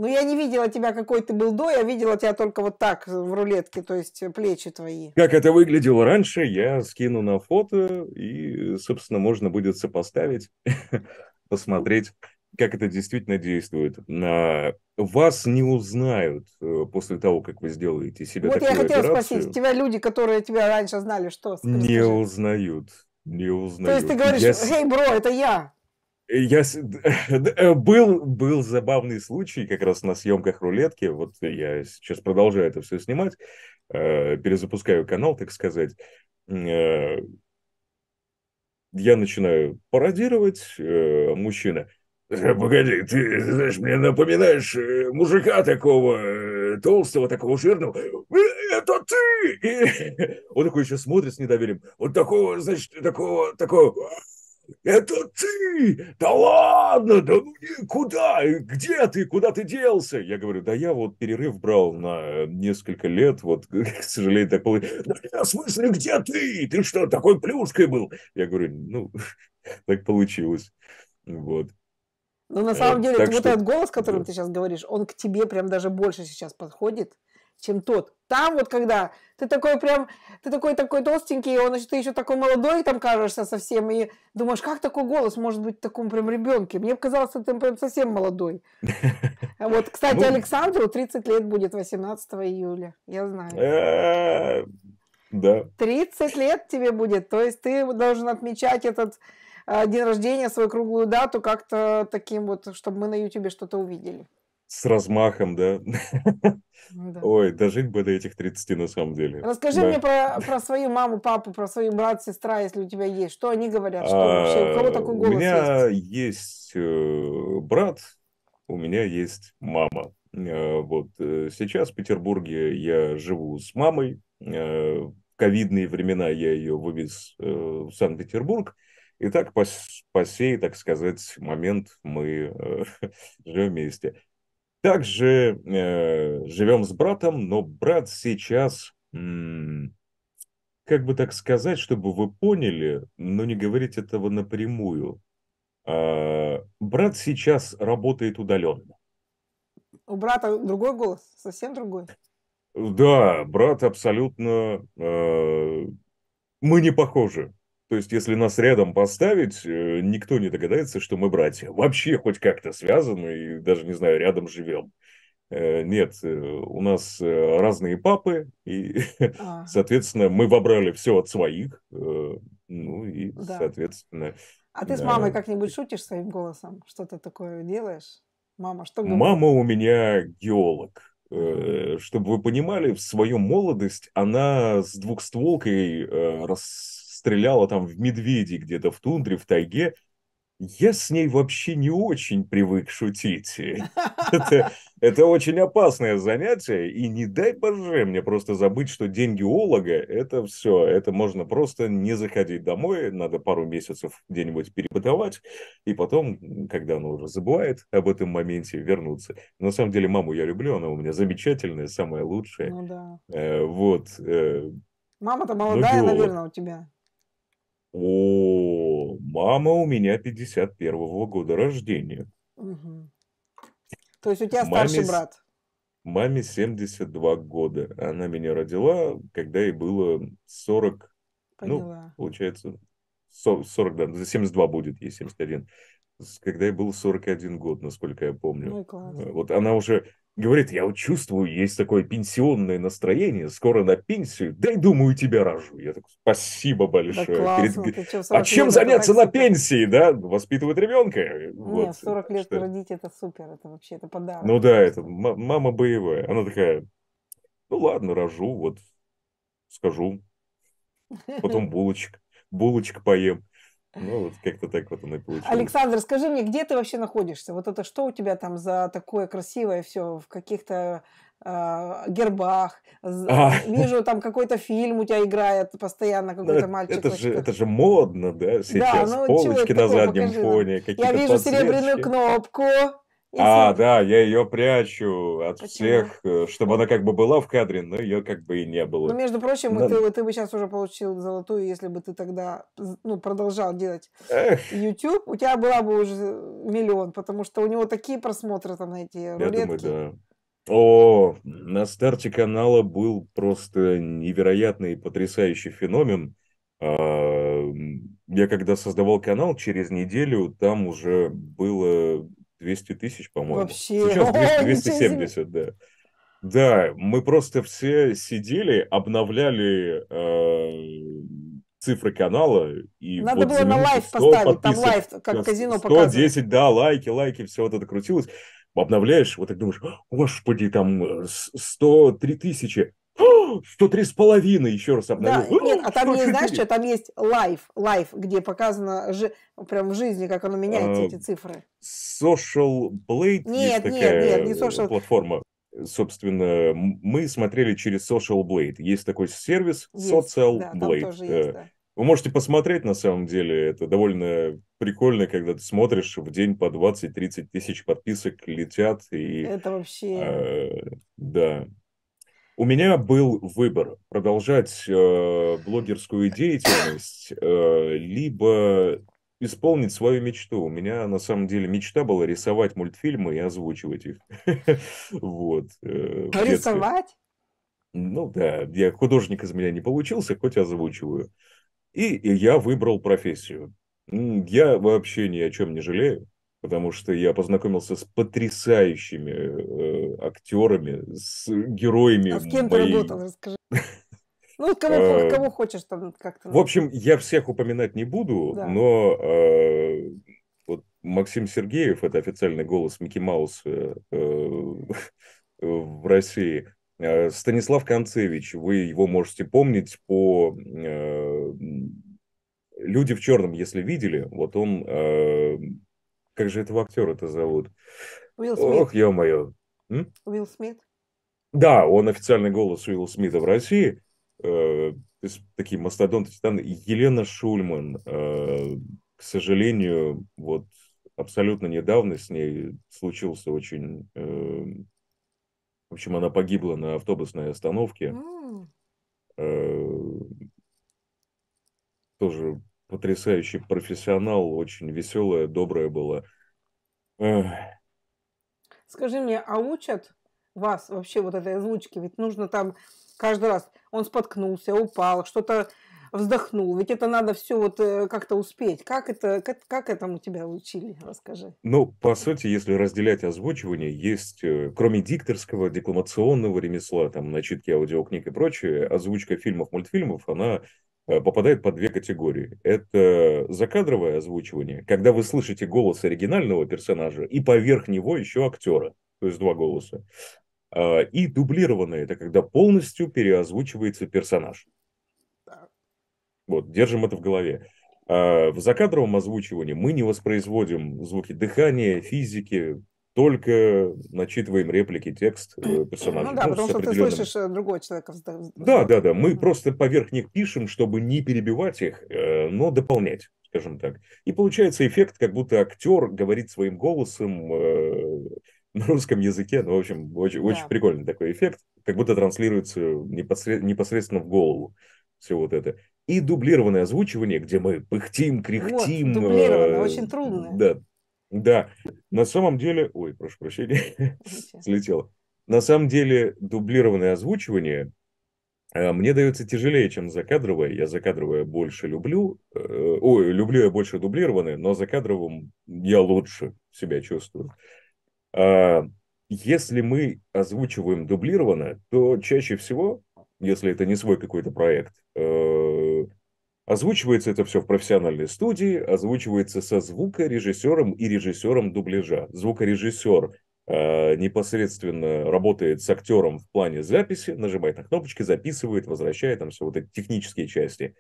Ну я не видела тебя, какой ты был до, я видела тебя только вот так в рулетке, то есть плечи твои. Как это выглядело раньше, я скину на фото, и, собственно, можно будет сопоставить, посмотреть, как это действительно действует. А, вас не узнают э, после того, как вы сделаете себе вот такую я хотела операцию. спросить, тебя люди, которые тебя раньше знали, что? Скажи, не скажи. узнают, не узнают. То есть ты говоришь, я... эй, бро, это я. Я э, был, был забавный случай как раз на съемках рулетки. Вот я сейчас продолжаю это все снимать, э, перезапускаю канал, так сказать. Э, я начинаю пародировать мужчина. Погоди, ты, знаешь, мне напоминаешь мужика такого толстого, такого жирного. Это ты! И он такой еще смотрит с недоверием. Вот такого, значит, такого, такого это ты! Да ладно, да ну никуда, Где ты? Куда ты делся? Я говорю, да я вот перерыв брал на э, несколько лет, вот, к сожалению, так получилось. Да я, в смысле, где ты? Ты что, такой плюшкой был? Я говорю, ну, так получилось. Вот. Ну, на э, самом деле, вот этот голос, которым ты сейчас говоришь, он к тебе прям даже больше сейчас подходит, чем тот. Там вот когда ты такой прям, ты такой такой толстенький, и он, ты еще такой молодой там кажешься совсем, и думаешь, как такой голос может быть в таком прям ребенке? Мне показалось что ты прям совсем молодой. А вот, кстати, ну, Александру 30 лет будет 18 июля, я знаю. Э, да. 30 лет тебе будет, то есть ты должен отмечать этот э, день рождения, свою круглую дату как-то таким вот, чтобы мы на Ютубе что-то увидели с размахом, да. Ну да. Ой, дожить бы до этих 30 на самом деле. Расскажи да. мне про, про свою маму, папу, про свою брат, сестра, если у тебя есть. Что они говорят? Что а, вообще? У кого такой голос У меня есть, есть э, брат, у меня есть мама. Э, вот э, сейчас в Петербурге я живу с мамой. В ковидные времена я ее вывез в Санкт-Петербург. И так по, по сей, так сказать, момент мы живем вместе. Также э, живем с братом, но брат сейчас, м- как бы так сказать, чтобы вы поняли, но не говорить этого напрямую. Э, брат сейчас работает удаленно. У брата другой голос, совсем другой. Да, брат абсолютно... Э, мы не похожи то есть, если нас рядом поставить, э, никто не догадается, что мы братья. Вообще хоть как-то связаны и даже, не знаю, рядом живем. Э, нет, э, у нас разные папы, и, а. соответственно, мы вобрали все от своих. Ну и, да. соответственно... А ты да. с мамой как-нибудь шутишь своим голосом? Что-то такое делаешь? Мама, что говорит? Мама у меня геолог чтобы вы понимали, в свою молодость она с двухстволкой рас стреляла там в медведи где-то в тундре, в тайге, я с ней вообще не очень привык шутить. Это, это очень опасное занятие, и не дай боже мне просто забыть, что день геолога – это все, это можно просто не заходить домой, надо пару месяцев где-нибудь перепытовать, и потом, когда она уже забывает об этом моменте, вернуться. На самом деле маму я люблю, она у меня замечательная, самая лучшая. Ну да. Э, вот. Э, Мама-то ну молодая, наверное, у тебя. О, мама у меня 51-го года рождения. То есть у тебя маме, старший брат? Маме 72 года. Она меня родила, когда ей было 40... Ну, Поняла. получается, 40, 40, да, 72 будет, ей 71. Когда ей был 41 год, насколько я помню. Ну, класс. Вот она уже Говорит, я вот чувствую, есть такое пенсионное настроение, скоро на пенсию, Да и думаю, тебя рожу. Я такой, спасибо большое. Да Перед... ты что, а чем заняться на пенсии, да? Воспитывать ребенка? Нет, вот. 40 лет что... родить, это супер, это вообще, это подарок. Ну да, это мама боевая. Она такая, ну ладно, рожу, вот, скажу. Потом булочек, булочек поем. Ну, вот как-то так вот оно и получилось. Александр, скажи мне, где ты вообще находишься? Вот это что у тебя там за такое красивое все в каких-то э, гербах? А. а. Вижу, там какой-то фильм у тебя играет постоянно ну, какой-то мальчик. Это же, это же модно, да, сейчас? Да, ну, Полочки на такое? заднем Покажи. фоне, какие-то Я вижу подсветки. серебряную кнопку. А, да, я ее прячу от Почему? всех, э, чтобы она как бы была в кадре, но ее как бы и не было. Ну, между прочим, но... ты, ты бы сейчас уже получил золотую, если бы ты тогда ну, продолжал делать Эх. YouTube, у тебя была бы уже э, миллион, потому что у него такие просмотры там на эти я рулетки. Думаю, да. О, на старте канала был просто невероятный потрясающий феномен. А, я когда создавал канал, через неделю там уже было 200 тысяч, по-моему. Вообще. Сейчас 200, 270, да. Да, мы просто все сидели, обновляли э, цифры канала. И Надо вот было на лайф поставить, там лайф, как казино 110, показывает. 110, да, лайки, лайки, все вот это крутилось. Обновляешь, вот так думаешь, господи, там 103 э, тысячи, 103 с половиной, еще раз обновил. Да, нет, а там 104. есть, знаешь что, там есть лайф, лайф, где показано жи, прям в жизни, как оно меняет а, эти цифры. Social Blade нет, есть такая нет, не social... платформа. Собственно, мы смотрели через Social Blade. Есть такой сервис есть, Social да, Blade. Э, есть, да. Вы можете посмотреть, на самом деле, это довольно прикольно, когда ты смотришь в день по 20-30 тысяч подписок летят. И, это вообще... Э, да. У меня был выбор продолжать э, блогерскую деятельность, э, либо исполнить свою мечту. У меня на самом деле мечта была рисовать мультфильмы и озвучивать их. Вот. Э, рисовать? Ну да, я художник из меня не получился, хоть озвучиваю. И я выбрал профессию. Я вообще ни о чем не жалею, потому что я познакомился с потрясающими э, актерами, с героями. А с кем ты работал, расскажи. Ну, кого, кому э, кого хочешь там как-то. В общем, я всех упоминать не буду, да. но э, вот Максим Сергеев, это официальный голос Микки Мауса э, в России, э, Станислав Концевич, вы его можете помнить по э, «Люди в черном», если видели. Вот он, э, как же этого актера это зовут? Уилл Смит. Ох, ё-моё. Уилл Смит. Да, он официальный голос Уилла Смита в России э, такие мастодонты, титаны. Елена Шульман, э, к сожалению, вот абсолютно недавно с ней случился очень... Э, в общем, она погибла на автобусной остановке. Э, тоже потрясающий профессионал, очень веселая, добрая была. Эх. Скажи мне, а учат вас вообще вот этой озвучки? Ведь нужно там каждый раз он споткнулся, упал, что-то вздохнул. Ведь это надо все вот э, как-то успеть. Как это, как, как этому тебя учили? Расскажи. Ну, по сути, если разделять озвучивание, есть, э, кроме дикторского, декламационного ремесла, там, начитки аудиокниг и прочее, озвучка фильмов, мультфильмов, она э, попадает под две категории. Это закадровое озвучивание, когда вы слышите голос оригинального персонажа и поверх него еще актера, то есть два голоса. А, и дублированное – это когда полностью переозвучивается персонаж. Вот, держим это в голове. А, в закадровом озвучивании мы не воспроизводим звуки дыхания, физики, только начитываем реплики, текст э, ну персонажа. Ну да, ну, потому что определенным... ты слышишь э, другого человека. Да, да, да. Мы mm-hmm. просто поверх них пишем, чтобы не перебивать их, э, но дополнять, скажем так. И получается эффект, как будто актер говорит своим голосом на русском языке. Ну, в общем, очень, да. очень прикольный такой эффект. Как будто транслируется непосред... непосредственно в голову все вот это. И дублированное озвучивание, где мы пыхтим, кряхтим. Вот, дублированное, э... очень трудно. Да, да. На самом деле... Ой, прошу прощения, слетело. На самом деле дублированное озвучивание э, мне дается тяжелее, чем закадровое. Я закадровое больше люблю. Э, ой, люблю я больше дублированное, но закадровым я лучше себя чувствую. А, если мы озвучиваем дублированно, то чаще всего, если это не свой какой-то проект, э, озвучивается это все в профессиональной студии, озвучивается со звукорежиссером и режиссером дубляжа. Звукорежиссер э, непосредственно работает с актером в плане записи, нажимает на кнопочки, записывает, возвращает там все вот эти технические части.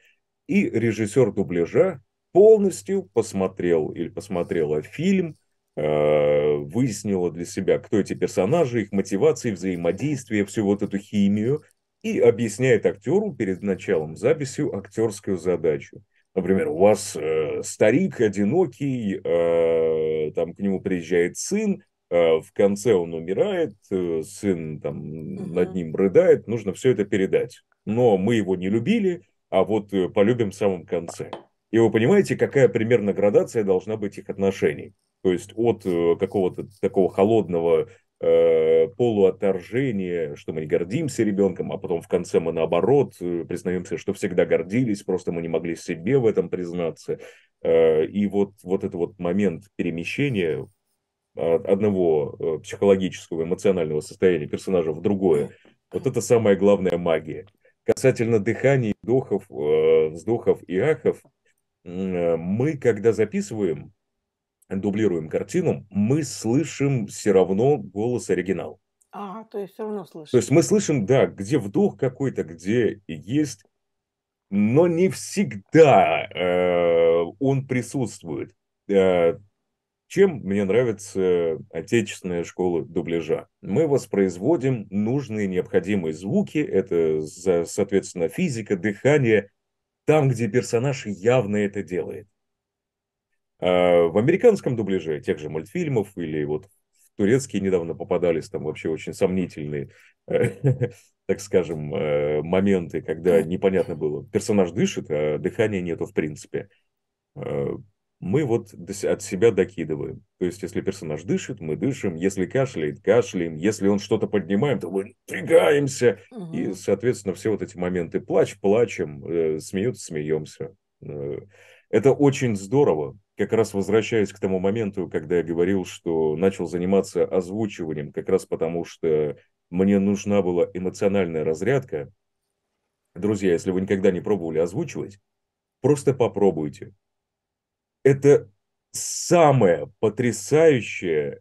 И режиссер дубляжа полностью посмотрел или посмотрела фильм – Э, выяснила для себя, кто эти персонажи, их мотивации, взаимодействие, всю вот эту химию, и объясняет актеру перед началом записи актерскую задачу. Например, у вас э, старик одинокий, э, там к нему приезжает сын, э, в конце он умирает, э, сын там угу. над ним рыдает, нужно все это передать. Но мы его не любили, а вот э, полюбим в самом конце. И вы понимаете, какая примерно градация должна быть их отношений. То есть от э, какого-то такого холодного э, полуотторжение, что мы не гордимся ребенком, а потом в конце мы наоборот э, признаемся, что всегда гордились, просто мы не могли себе в этом признаться. Э, и вот, вот этот вот момент перемещения одного психологического, эмоционального состояния персонажа в другое, вот это самая главная магия. Касательно дыхания, вдохов, вздохов и ахов, мы, когда записываем, дублируем картину, мы слышим все равно голос оригинала. А, то есть все равно слышим. То есть мы слышим, да, где вдох какой-то, где есть, но не всегда э, он присутствует. Э, чем мне нравится отечественная школа дубляжа? Мы воспроизводим нужные необходимые звуки, это, соответственно, физика, дыхание, там, где персонаж явно это делает. Э, в американском дубляже тех же мультфильмов или вот в турецкие недавно попадались там вообще очень сомнительные, э, так скажем, э, моменты, когда непонятно было, персонаж дышит, а дыхания нету в принципе. Мы вот от себя докидываем. То есть, если персонаж дышит, мы дышим. Если кашляет, кашляем. Если он что-то поднимаем, то мы двигаемся. Угу. И, соответственно, все вот эти моменты плач, плачем, смеются, смеемся. Это очень здорово, как раз возвращаюсь к тому моменту, когда я говорил, что начал заниматься озвучиванием, как раз потому что мне нужна была эмоциональная разрядка. Друзья, если вы никогда не пробовали озвучивать, просто попробуйте. Это самое потрясающее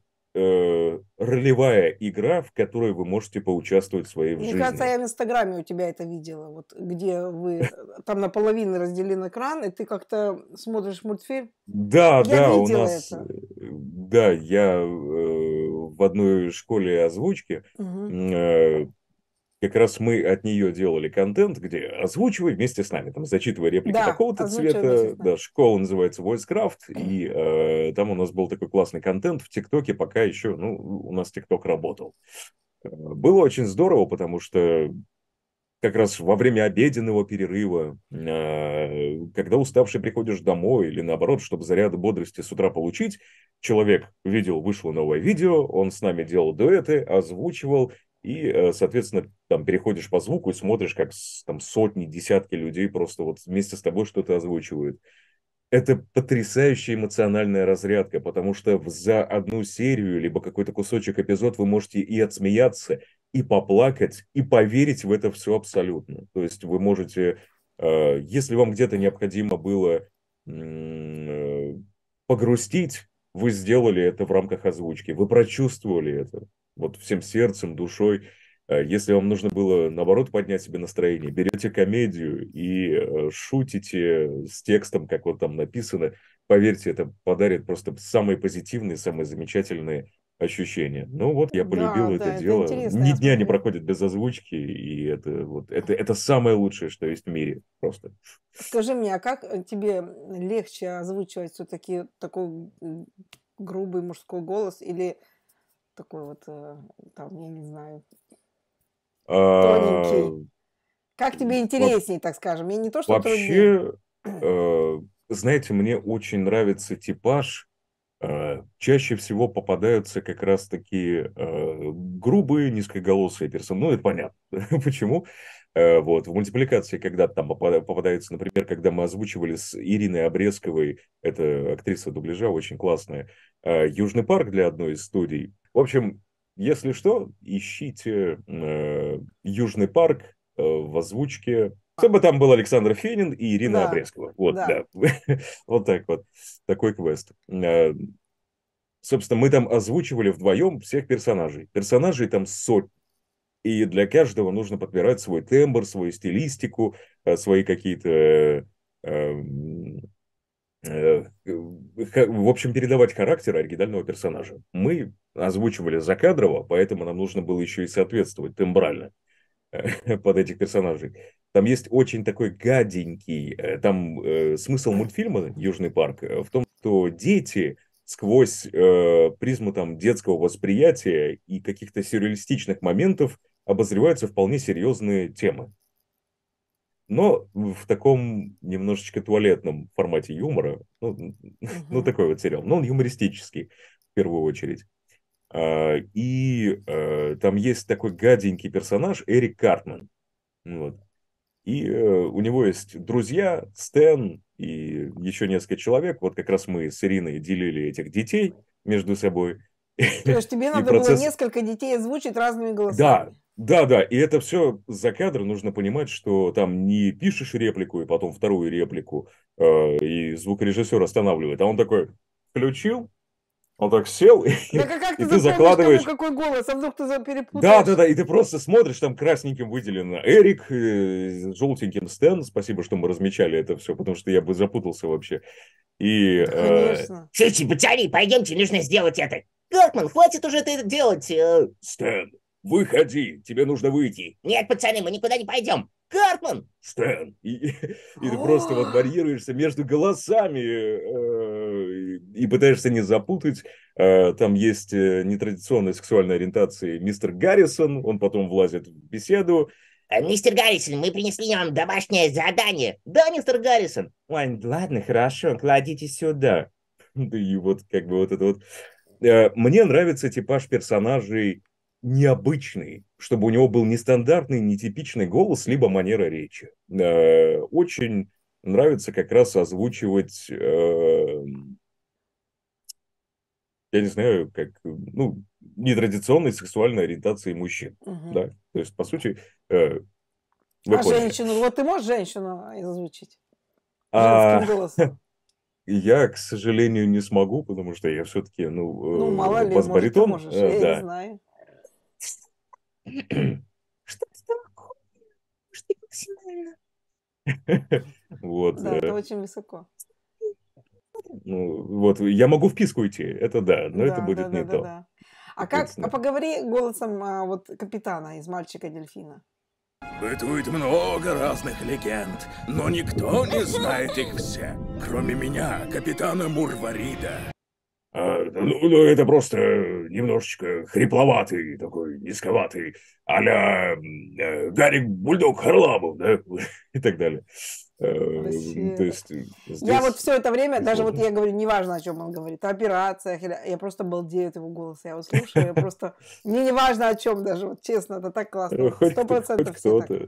ролевая игра, в которой вы можете поучаствовать в своей Мне жизни. Мне кажется, я в Инстаграме у тебя это видела, вот где вы э, там наполовину разделен экран, и ты как-то смотришь мультфильм. Да, я да, у нас, это. Э, да, я э, в одной школе озвучки угу. э, как раз мы от нее делали контент, где озвучивай вместе с нами, там, зачитывая реплики да, такого-то цвета. Да, школа называется Voicecraft, и э, там у нас был такой классный контент в ТикТоке, пока еще, ну, у нас ТикТок работал. Э, было очень здорово, потому что как раз во время обеденного перерыва, э, когда уставший приходишь домой или наоборот, чтобы заряда бодрости с утра получить, человек видел, вышло новое видео, он с нами делал дуэты, озвучивал, и, э, соответственно, там переходишь по звуку и смотришь, как там сотни, десятки людей просто вот вместе с тобой что-то озвучивают. Это потрясающая эмоциональная разрядка, потому что за одну серию, либо какой-то кусочек эпизод вы можете и отсмеяться, и поплакать, и поверить в это все абсолютно. То есть вы можете, э, если вам где-то необходимо было э, погрустить, вы сделали это в рамках озвучки, вы прочувствовали это вот всем сердцем, душой. Э, если вам нужно было, наоборот, поднять себе настроение, берете комедию и э, шутите с текстом, как вот там написано, поверьте, это подарит просто самые позитивные, самые замечательные ощущения. Ну вот, я полюбил да, это да, дело. Это Ни дня не проходит без озвучки, и это вот это, это самое лучшее, что есть в мире просто. Скажи мне, а как э, тебе легче озвучивать все-таки такой грубый мужской голос или такой вот, э, там, я не знаю, а, тоненький? Как тебе интереснее, так скажем? Я не то, что Вообще, э, знаете, мне очень нравится типаж. Э, чаще всего попадаются как раз такие грубые, низкоголосые персоны. Ну, это понятно. Почему? Вот. В мультипликации когда-то там попадается, например, когда мы озвучивали с Ириной Обрезковой, это актриса дубляжа очень классная, Южный парк для одной из студий, в общем, если что, ищите э, Южный парк э, в озвучке. Чтобы там был Александр Фенин и Ирина да. Обрезкова. Вот, да. да. вот так вот. Такой квест. Э, собственно, мы там озвучивали вдвоем всех персонажей. Персонажей там сотни. И для каждого нужно подбирать свой тембр, свою стилистику, э, свои какие-то э, э, Э, э, в общем, передавать характер оригинального персонажа. Мы озвучивали закадрово, поэтому нам нужно было еще и соответствовать тембрально э, под этих персонажей. Там есть очень такой гаденький, там э, смысл мультфильма «Южный парк» в том, что дети сквозь э, призму там детского восприятия и каких-то сюрреалистичных моментов обозреваются вполне серьезные темы но в таком немножечко туалетном формате юмора. Ну, uh ну такой вот сериал. Но он юмористический в первую очередь. А, и э, там есть такой гаденький персонаж Эрик Картман. Вот. И э, у него есть друзья Стэн и еще несколько человек. Вот как раз мы с Ириной делили этих детей между собой. То тебе надо процесс... было несколько детей озвучить разными голосами. Да, да, да, и это все за кадр. нужно понимать, что там не пишешь реплику и потом вторую реплику, э, и звукорежиссер останавливает, а он такой включил, он так сел, и, так, а как ты, и ты ну, закладываешь... Кому какой голос, а вдруг ты перепутаешь? Да, да, да, и ты просто смотришь, там красненьким выделено Эрик, э, желтеньким Стэн, спасибо, что мы размечали это все, потому что я бы запутался вообще. И... Да, э, конечно. Э... Слушайте, пацаны, пойдемте, нужно сделать это. Гартман, хватит уже это делать. Э... Стэн, Выходи, тебе нужно выйти. Нет, пацаны, мы никуда не пойдем. Карпман, Стэн! И, и ты просто вот барьируешься между голосами э, и пытаешься не запутать. Э, там есть э, нетрадиционная сексуальная ориентация мистер Гаррисон, он потом влазит в беседу. Э, «Мистер Гаррисон, мы принесли вам домашнее задание». «Да, мистер Гаррисон». «Ой, ладно, хорошо, кладите сюда». И вот как бы вот это вот... Э, мне нравится типаж персонажей необычный, чтобы у него был нестандартный, нетипичный голос, либо манера речи. Э, очень нравится как раз озвучивать, эм, я не знаю, как, ну, нетрадиционной сексуальной ориентации мужчин. Угу. Да? То есть, по сути, э, вы а поняли. женщину, вот ты можешь женщину озвучить? А... Я, к сожалению, не смогу, потому что я все-таки, ну, ну э, мало ли, может, можешь, да. не знаю что это такое, что максимально. Вот. Да, э, это очень высоко. Ну, вот, я могу в писку идти, это да, но это будет не то. А как, а поговори голосом а, вот капитана из «Мальчика-дельфина». Бытует много разных легенд, но никто не знает их все, кроме меня, капитана Мурварида. Ну, ну, это просто э, немножечко хрипловатый такой, низковатый, а-ля э, Гарик Бульдог Харламов, да, и так далее. Э, то есть, здесь... Я вот все это время, даже вот я говорю, неважно, о чем он говорит, о операциях, я просто балдею от его голоса, я его слушаю, я просто... Мне неважно о чем даже, вот честно, это так классно. Сто процентов кто-то.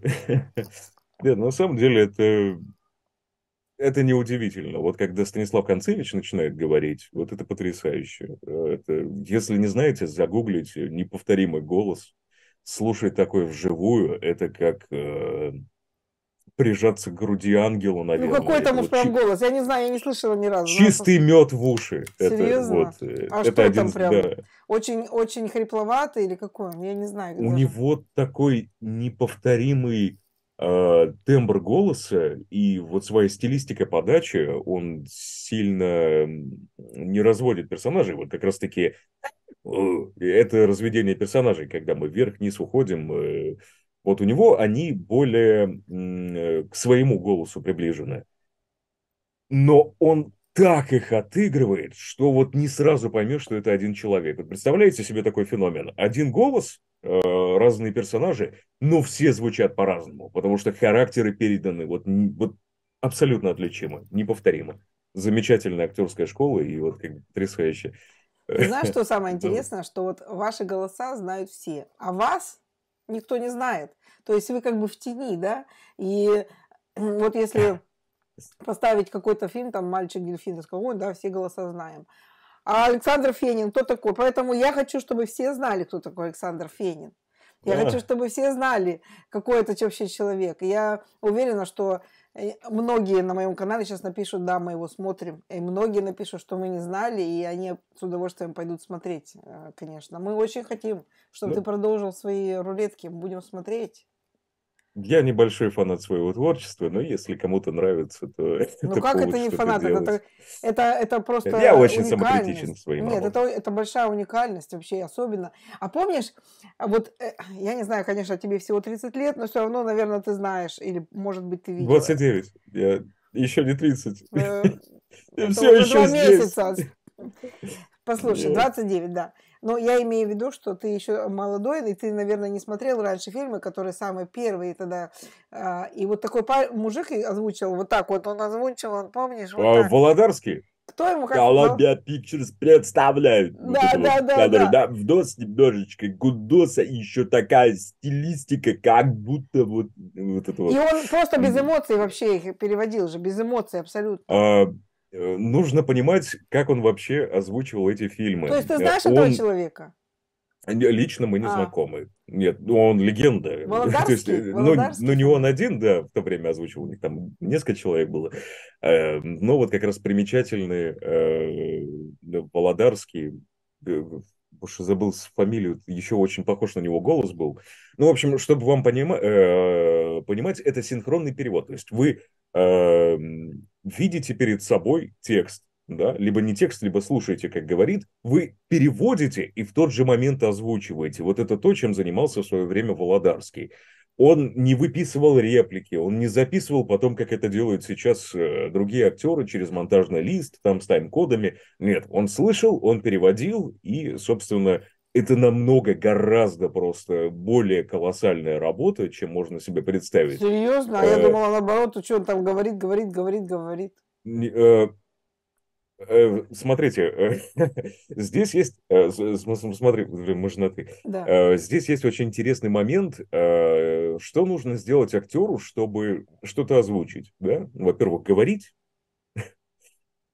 Нет, на самом деле это это неудивительно. Вот когда Станислав Концевич начинает говорить, вот это потрясающе. Э, это, если не знаете, загуглите неповторимый голос. Слушать такое вживую, это как э, прижаться к груди ангелу, ну, наверное. Ну какой там уж вот прям чи... голос? Я не знаю, я не слышала ни разу. Чистый но... мед в уши. Серьезно? Это, вот, э, а это что один... там прям? Да. Очень, очень хрипловатый или какой? Я не знаю. У даже. него такой неповторимый а, тембр голоса и вот своей стилистикой подачи он сильно не разводит персонажей. Вот как раз-таки э, это разведение персонажей, когда мы вверх-вниз уходим. Э, вот у него они более э, к своему голосу приближены. Но он так их отыгрывает, что вот не сразу поймешь, что это один человек. представляете себе такой феномен? Один голос – Э, разные персонажи, но все звучат по-разному, потому что характеры переданы вот, вот абсолютно отличимы, неповторимы. Замечательная актерская школа и вот как бы Знаешь, что самое интересное, что вот ваши голоса знают все, а вас никто не знает. То есть вы как бы в тени, да? И э, вот если поставить какой-то фильм, там «Мальчик дельфин», сказал, ой, да, все голоса знаем. А Александр Фенин, кто такой? Поэтому я хочу, чтобы все знали, кто такой Александр Фенин. Я да. хочу, чтобы все знали, какой это вообще человек. Я уверена, что э, многие на моем канале сейчас напишут, да, мы его смотрим. И многие напишут, что мы не знали, и они с удовольствием пойдут смотреть, э, конечно. Мы очень хотим, чтобы да. Ну ты продолжил свои рулетки. мы Будем смотреть. Я небольшой фанат своего творчества, но если кому-то нравится, то ну, это Ну как это не фанат? Это, это, это, это просто Я очень самокритичен своим Нет, это, это большая уникальность вообще, особенно. А помнишь, вот, э, я не знаю, конечно, тебе всего 30 лет, но все равно, наверное, ты знаешь, или, может быть, ты видел. 29. Я еще не 30. Все еще два месяца. Послушай, 29, да. Но я имею в виду, что ты еще молодой, и ты, наверное, не смотрел раньше фильмы, которые самые первые тогда. А, и вот такой мужик озвучил вот так вот, он озвучил, он помнишь? Вот так. Володарский? Кто ему как Columbia Пикчерс представляет. Да, вот да, да, кадр, да. да. Вдос немножечко гудоса еще такая стилистика, как будто вот, вот это вот. И он просто без эмоций вообще их переводил же, без эмоций абсолютно. А, Э, нужно понимать, как он вообще озвучивал эти фильмы. То есть ты э, знаешь он... этого человека? Лично мы не а. знакомы. Нет, ну, он легенда. Володарский? есть, Володарский? Э, ну, ну, не он один, да, в то время озвучивал у них там несколько человек было. Эм, но вот как раз примечательный э, Володарский, уж забыл фамилию, еще очень похож на него голос был. Ну, в общем, чтобы вам понима- э, понимать, это синхронный перевод. То есть вы э, видите перед собой текст, да, либо не текст, либо слушаете, как говорит, вы переводите и в тот же момент озвучиваете. Вот это то, чем занимался в свое время Володарский. Он не выписывал реплики, он не записывал потом, как это делают сейчас э, другие актеры через монтажный лист, там с тайм-кодами. Нет, он слышал, он переводил и, собственно, это намного гораздо просто более колоссальная работа, чем можно себе представить. Серьезно? А я э, думала наоборот, что он там говорит, говорит, говорит, говорит. Э, э, смотрите, здесь есть, смотри, мы же на ты. Да. Здесь есть очень интересный момент, что нужно сделать актеру, чтобы что-то озвучить, да? Во-первых, говорить,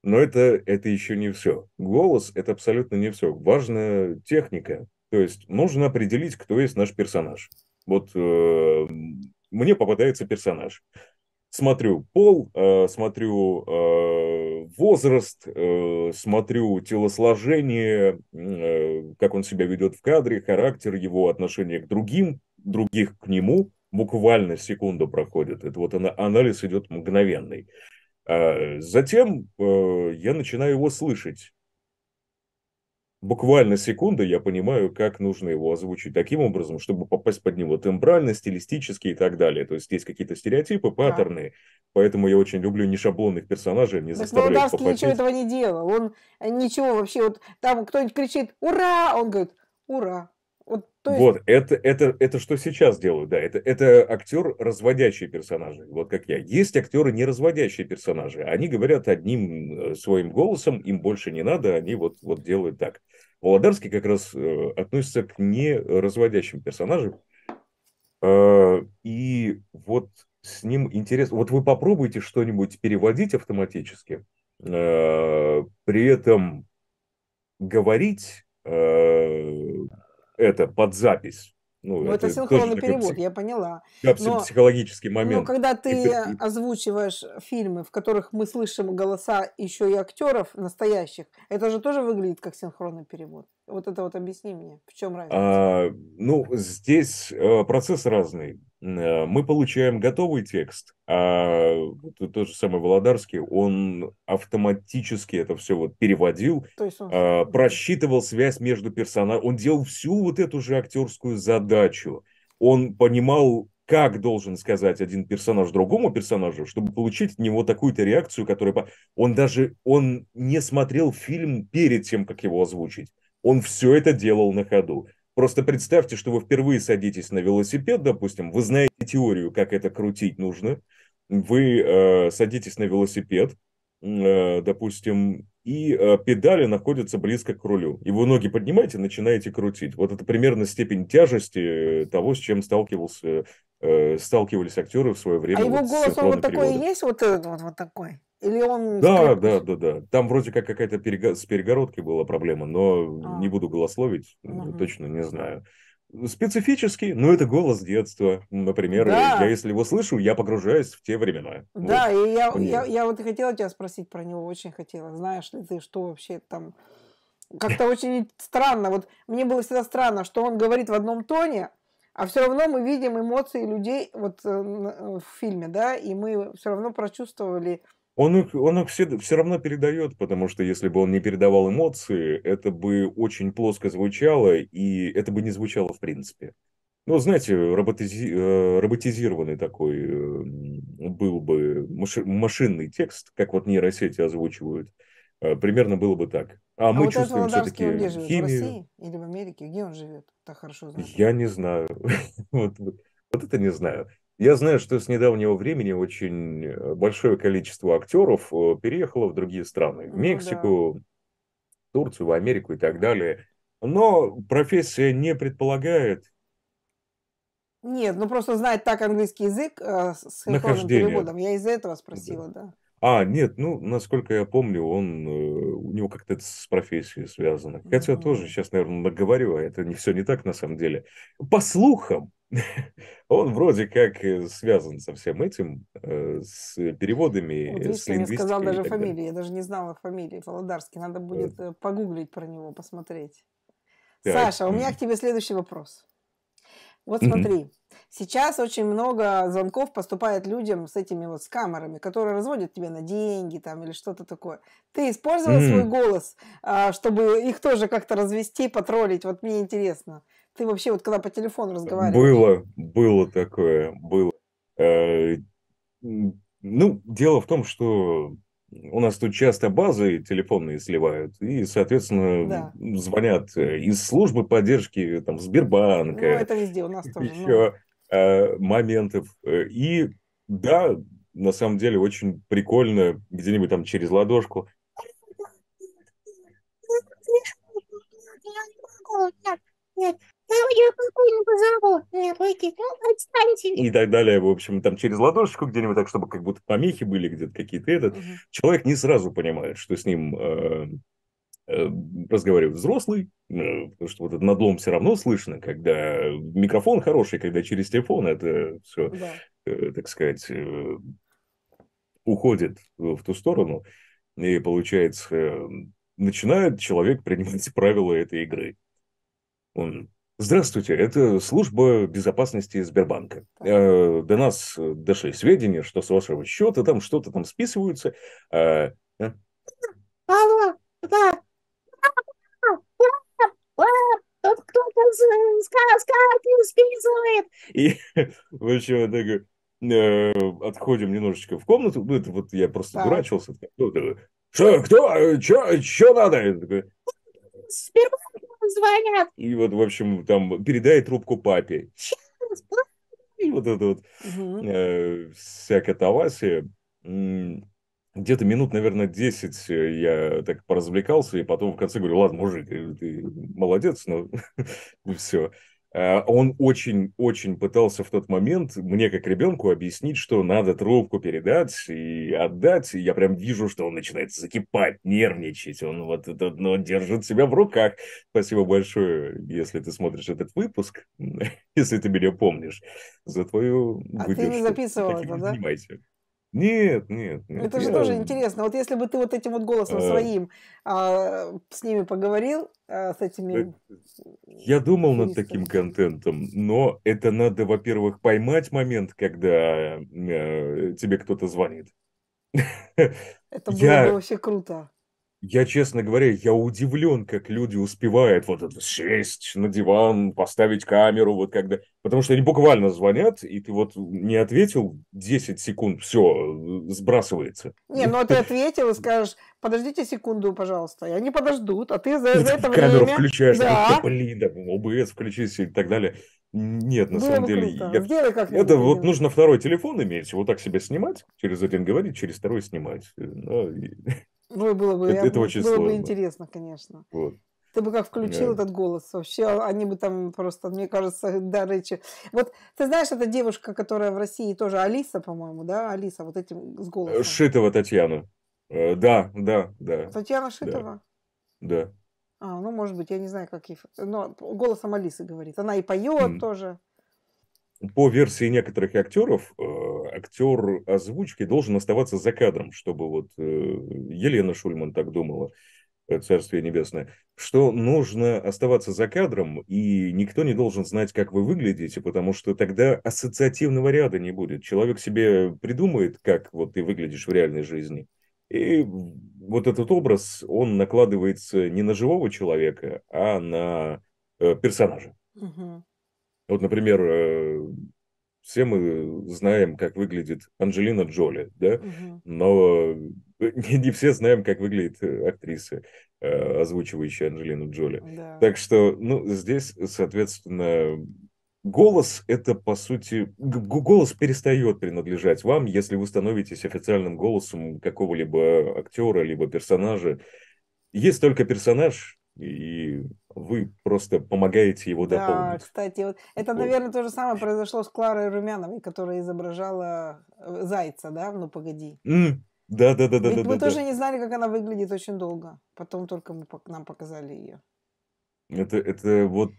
но это, это еще не все. Голос – это абсолютно не все. Важна техника. То есть нужно определить, кто есть наш персонаж. Вот э, мне попадается персонаж. Смотрю пол, э, смотрю э, возраст, э, смотрю телосложение, э, как он себя ведет в кадре, характер, его отношения к другим, других к нему. Буквально секунда проходит. Это вот она, анализ идет мгновенный. А, затем э, я начинаю его слышать. Буквально секунды я понимаю, как нужно его озвучить таким образом, чтобы попасть под него тембрально, стилистически и так далее. То есть есть какие-то стереотипы, паттерны. Да. Поэтому я очень люблю нешаблонных персонажей, не ну, заставляют попасть. ничего этого не делал. Он ничего вообще, вот там кто-нибудь кричит «Ура!», он говорит «Ура!». Вот, то есть... вот это, это, это что сейчас делают, да, это, это актер, разводящий персонажи, вот как я. Есть актеры, не разводящие персонажи, они говорят одним э, своим голосом, им больше не надо, они вот, вот делают так. Володарский как раз э, относится к неразводящим персонажам, э, и вот с ним интересно, вот вы попробуйте что-нибудь переводить автоматически, э, при этом говорить... Э, это под запись. Ну, ну это, это синхронный перевод, псих... я поняла. Да, но, психологический момент. Но когда ты это... озвучиваешь фильмы, в которых мы слышим голоса еще и актеров настоящих, это же тоже выглядит как синхронный перевод. Вот это вот объясни мне, в чем разница? А, ну, здесь э, процесс разный. Э, мы получаем готовый текст, а тот же самый Володарский, он автоматически это все вот переводил, То есть он... а, просчитывал связь между персонажами, он делал всю вот эту же актерскую задачу. Он понимал, как должен сказать один персонаж другому персонажу, чтобы получить от него такую-то реакцию, которая... Он даже он не смотрел фильм перед тем, как его озвучить. Он все это делал на ходу. Просто представьте, что вы впервые садитесь на велосипед, допустим, вы знаете теорию, как это крутить нужно, вы э, садитесь на велосипед, Э, допустим, и э, педали находятся близко к рулю. И вы ноги поднимаете, начинаете крутить. Вот это примерно степень тяжести того, с чем сталкивался, э, сталкивались актеры в свое время. А его вот голос, он вот такой и есть? Вот, вот, вот такой? Или он... Да, да, да, да. Там вроде как какая-то перего... с перегородкой была проблема, но а. не буду голословить, угу. точно не знаю специфический, но это голос детства, например. Да. Я если его слышу, я погружаюсь в те времена. Да, вот. и я, я, я вот хотела тебя спросить про него, очень хотела. Знаешь ли ты, что вообще там... Как-то очень странно. Вот мне было всегда странно, что он говорит в одном тоне, а все равно мы видим эмоции людей вот э, э, в фильме, да, и мы все равно прочувствовали он их, он их все, все равно передает, потому что если бы он не передавал эмоции, это бы очень плоско звучало, и это бы не звучало в принципе. Ну, знаете, роботизи... Э, роботизированный такой эм, был бы машинный текст, как вот нейросети озвучивают, э, примерно было бы так. А, а мы вот чувствуем все-таки химию. В России или в Америке? Где он живет? Так хорошо знает. Я не знаю. вот это не знаю. Я знаю, что с недавнего времени очень э, большое количество актеров э, переехало в другие страны. В ну Мексику, да. Турцию, в Америку и так далее. Но профессия не предполагает нет, ну просто знать так английский язык э, с синхронным переводом. Я из-за этого спросила, да. да. А, нет, ну, насколько я помню, он, у него как-то это с профессией связано. Хотя mm-hmm. тоже сейчас, наверное, наговорю, а это не все не так на самом деле. По слухам, он вроде как э, связан со всем этим, э, с переводами, вот, с лингвистикой. Я сказал даже фамилию, я даже не знала фамилии Володарский. Надо будет вот. Э, погуглить про него, посмотреть. Так. Саша, у меня к тебе следующий вопрос. Вот смотри, mm-hmm. сейчас очень много звонков поступает людям с этими вот скамерами, которые разводят тебе на деньги там или что-то такое. Ты использовал mm-hmm. свой голос, а, чтобы их тоже как-то развести, потроллить? Вот мне интересно. Ты вообще вот когда по телефону разговариваешь? Было, было такое, было. Э, ну, дело в том, что у нас тут часто базы телефонные сливают, и, соответственно, да. звонят э, из службы поддержки там, Сбербанка. Ну, это везде у нас тоже. Еще ну. Э, моментов. И да, на самом деле очень прикольно где-нибудь там через ладошку. Нет, нет, а ну, и так далее, в общем, там через ладошечку где-нибудь, так, чтобы как будто помехи были где-то какие-то, этот. Угу. Человек не сразу понимает, что с ним э, э, разговаривает взрослый, э, потому что вот этот надлом все равно слышно, когда микрофон хороший, когда через телефон это все, да. э, так сказать, э, уходит в ту сторону, и получается, э, начинает человек принимать правила этой игры. Он Здравствуйте, это служба безопасности Сбербанка. Э, до нас э, дошли сведения, что с вашего счета там что-то там списываются. Э, Алло, да. Кто-то с карты списывает. И, в общем, так, отходим немножечко в комнату. Ну, это вот я просто дурачился. Что, кто, что, что надо? Сбербанк звонят. И вот, в общем, там передай трубку папе. И вот это вот э, всякая тавасия. Где-то минут, наверное, 10 э, я так поразвлекался, и потом в конце говорю, ладно, мужик, э, ты молодец, но все. А, он очень-очень пытался в тот момент мне, как ребенку, объяснить, что надо трубку передать и отдать. И я прям вижу, что он начинает закипать, нервничать. Он вот этот, но ну, держит себя в руках. Спасибо большое, если ты смотришь этот выпуск, если ты меня помнишь, за твою выдержку. А ты не записывал это, да? Занимайся. Нет, нет, нет. Это же я... тоже интересно. Вот если бы ты вот этим вот голосом а... своим а, с ними поговорил, а, с э, этими... Я думал над таким контентом, но это надо, во-первых, поймать момент, когда а, тебе кто-то звонит. Это было я... бы вообще круто. Я, честно говоря, я удивлен, как люди успевают вот это сесть на диван, поставить камеру, вот когда... Потому что они буквально звонят, и ты вот не ответил 10 секунд, все, э, сбрасывается. Не, ну а ты ответил и скажешь, подождите секунду, пожалуйста, и они подождут, а ты за, ну, за это время... Камеру включаешь, а да. блин, да, ОБС включись и так далее. Нет, на Было самом деле, я... это вот делаем. нужно второй телефон иметь, вот так себя снимать, через один говорить, через второй снимать. Э, Но... Ну Ой, ну, было бы, это, я, это очень было сложно. бы интересно, конечно. Вот. Ты бы как включил yeah. этот голос вообще, они бы там просто, мне кажется, да, речи. Вот ты знаешь, эта девушка, которая в России тоже Алиса, по-моему, да, Алиса, вот этим с голосом. Шитова Татьяна. Э, да, да, да. Татьяна Шитова? Да. да. А, ну, может быть, я не знаю, каких Но голосом Алисы говорит. Она и поет mm. тоже по версии некоторых актеров, э, актер озвучки должен оставаться за кадром, чтобы вот э, Елена Шульман так думала, э, Царствие Небесное, что нужно оставаться за кадром, и никто не должен знать, как вы выглядите, потому что тогда ассоциативного ряда не будет. Человек себе придумает, как вот ты выглядишь в реальной жизни. И вот этот образ, он накладывается не на живого человека, а на персонажа. Угу. Вот, например, э, все мы знаем, как выглядит Анджелина Джоли, да, угу. но не, э, не все знаем, как выглядит э, актриса, озвучивающая Анджелину Джоли. Да. Так что, ну, здесь, соответственно, голос это по сути голос перестает принадлежать вам, если вы становитесь официальным голосом какого-либо актера либо персонажа. Есть только персонаж, и вы просто помогаете его да, дополнить. Да, кстати, вот это, вот. наверное, то же самое произошло с Кларой Румяновой, которая изображала э, зайца, да, ну погоди. Mm. Да, да, да, да, Ведь да. Мы да, тоже да. не знали, как она выглядит очень долго. Потом только мы, нам показали ее. Это, это вот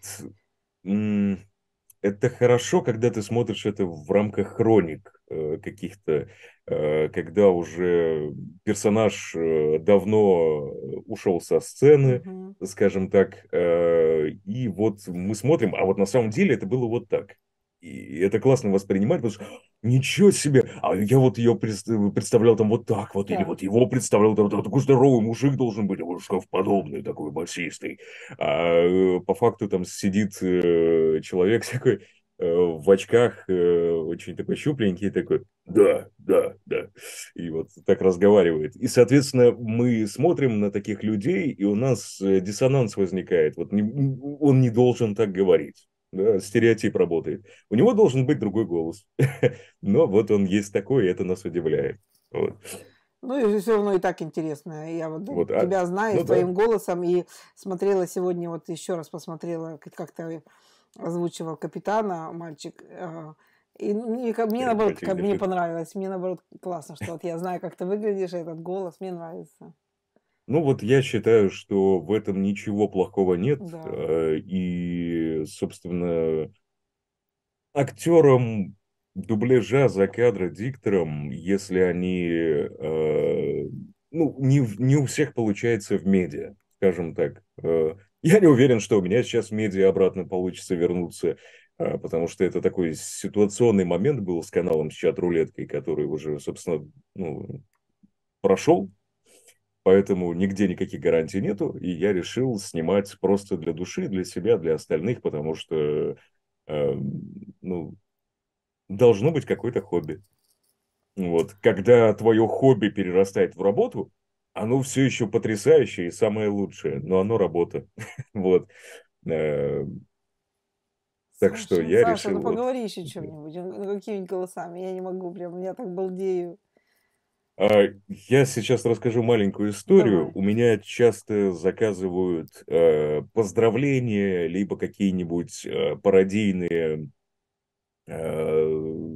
это хорошо, когда ты смотришь это в рамках хроник э, каких-то, э, когда уже персонаж э, давно ушел со сцены, mm-hmm. скажем так, и вот мы смотрим, а вот на самом деле это было вот так. И это классно воспринимать, потому что ничего себе, а я вот ее представлял там вот так вот, да. или вот его представлял там, там такой здоровый мужик должен быть, а вот шкафподобный такой басистый. А по факту там сидит э, человек такой э, в очках, э, очень такой щупленький, такой, да, да, да, и вот так разговаривает. И, соответственно, мы смотрим на таких людей, и у нас диссонанс возникает, вот не, он не должен так говорить стереотип работает. У него должен быть другой голос. Но вот он есть такой, и это нас удивляет. Вот. Ну, и все равно и так интересно. Я вот, ну, вот а, тебя а... знаю ну, твоим да. голосом и смотрела сегодня, вот еще раз посмотрела, как-то озвучивал капитана мальчик. Э, и мне, мне наоборот, как, мне понравилось. Мне наоборот классно, что вот я знаю, как ты выглядишь, этот голос мне нравится. Ну вот я считаю, что в этом ничего плохого нет. Да. А, и, собственно, актерам дубляжа за кадра, дикторам, если они... А, ну, не, не у всех получается в медиа, скажем так. А. Я не уверен, что у меня сейчас в медиа обратно получится вернуться, потому что это такой ситуационный момент был с каналом с чат-рулеткой, который уже, собственно, ну, прошел, Поэтому нигде никаких гарантий нету, и я решил снимать просто для души, для себя, для остальных, потому что, э, ну, должно быть какое-то хобби. Вот, когда твое хобби перерастает в работу, оно все еще потрясающее и самое лучшее, но оно работа. вот. Э, так что ну, я Саша, ну решил... ну поговори еще чем-нибудь, какими-нибудь голосами, я не могу, прям, я так балдею. А, я сейчас расскажу маленькую историю. Давай. У меня часто заказывают э, поздравления, либо какие-нибудь э, пародийные э,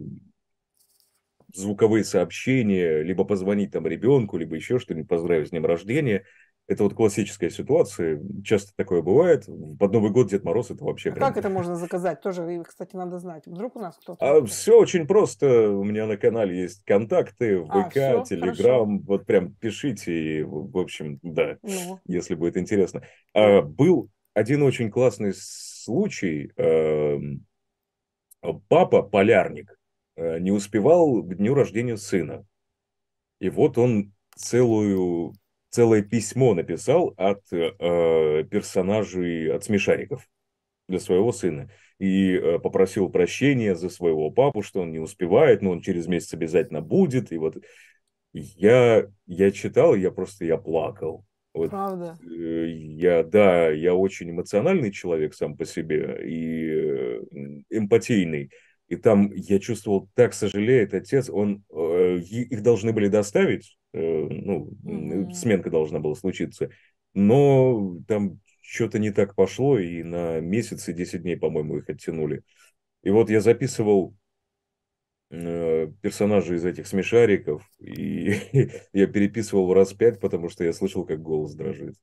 звуковые сообщения, либо позвонить там ребенку, либо еще что-нибудь, поздравить с днем рождения – это вот классическая ситуация, часто такое бывает. Под Новый год Дед Мороз это вообще... А прям... Как это можно заказать? Тоже, кстати, надо знать. Вдруг у нас кто-то... А, все очень просто. У меня на канале есть контакты, а, ВК, а, Телеграм. Вот прям пишите и, в общем, да, ну. если будет интересно. А, был один очень классный случай. Эм, папа, полярник, э, не успевал к дню рождения сына. И вот он целую целое письмо написал от э, персонажей, от смешариков для своего сына. И э, попросил прощения за своего папу, что он не успевает, но он через месяц обязательно будет. И вот я, я читал, я просто, я плакал. Вот, Правда? Э, я, да, я очень эмоциональный человек сам по себе и э, эмпатийный. И там я чувствовал, так сожалеет отец, он э, Э, их должны были доставить, э, ну, mm-hmm. сменка должна была случиться, но там что-то не так пошло, и на месяц и 10 дней, по-моему, их оттянули. И вот я записывал э, персонажей из этих смешариков, и я переписывал раз пять, потому что я слышал, как голос дрожит.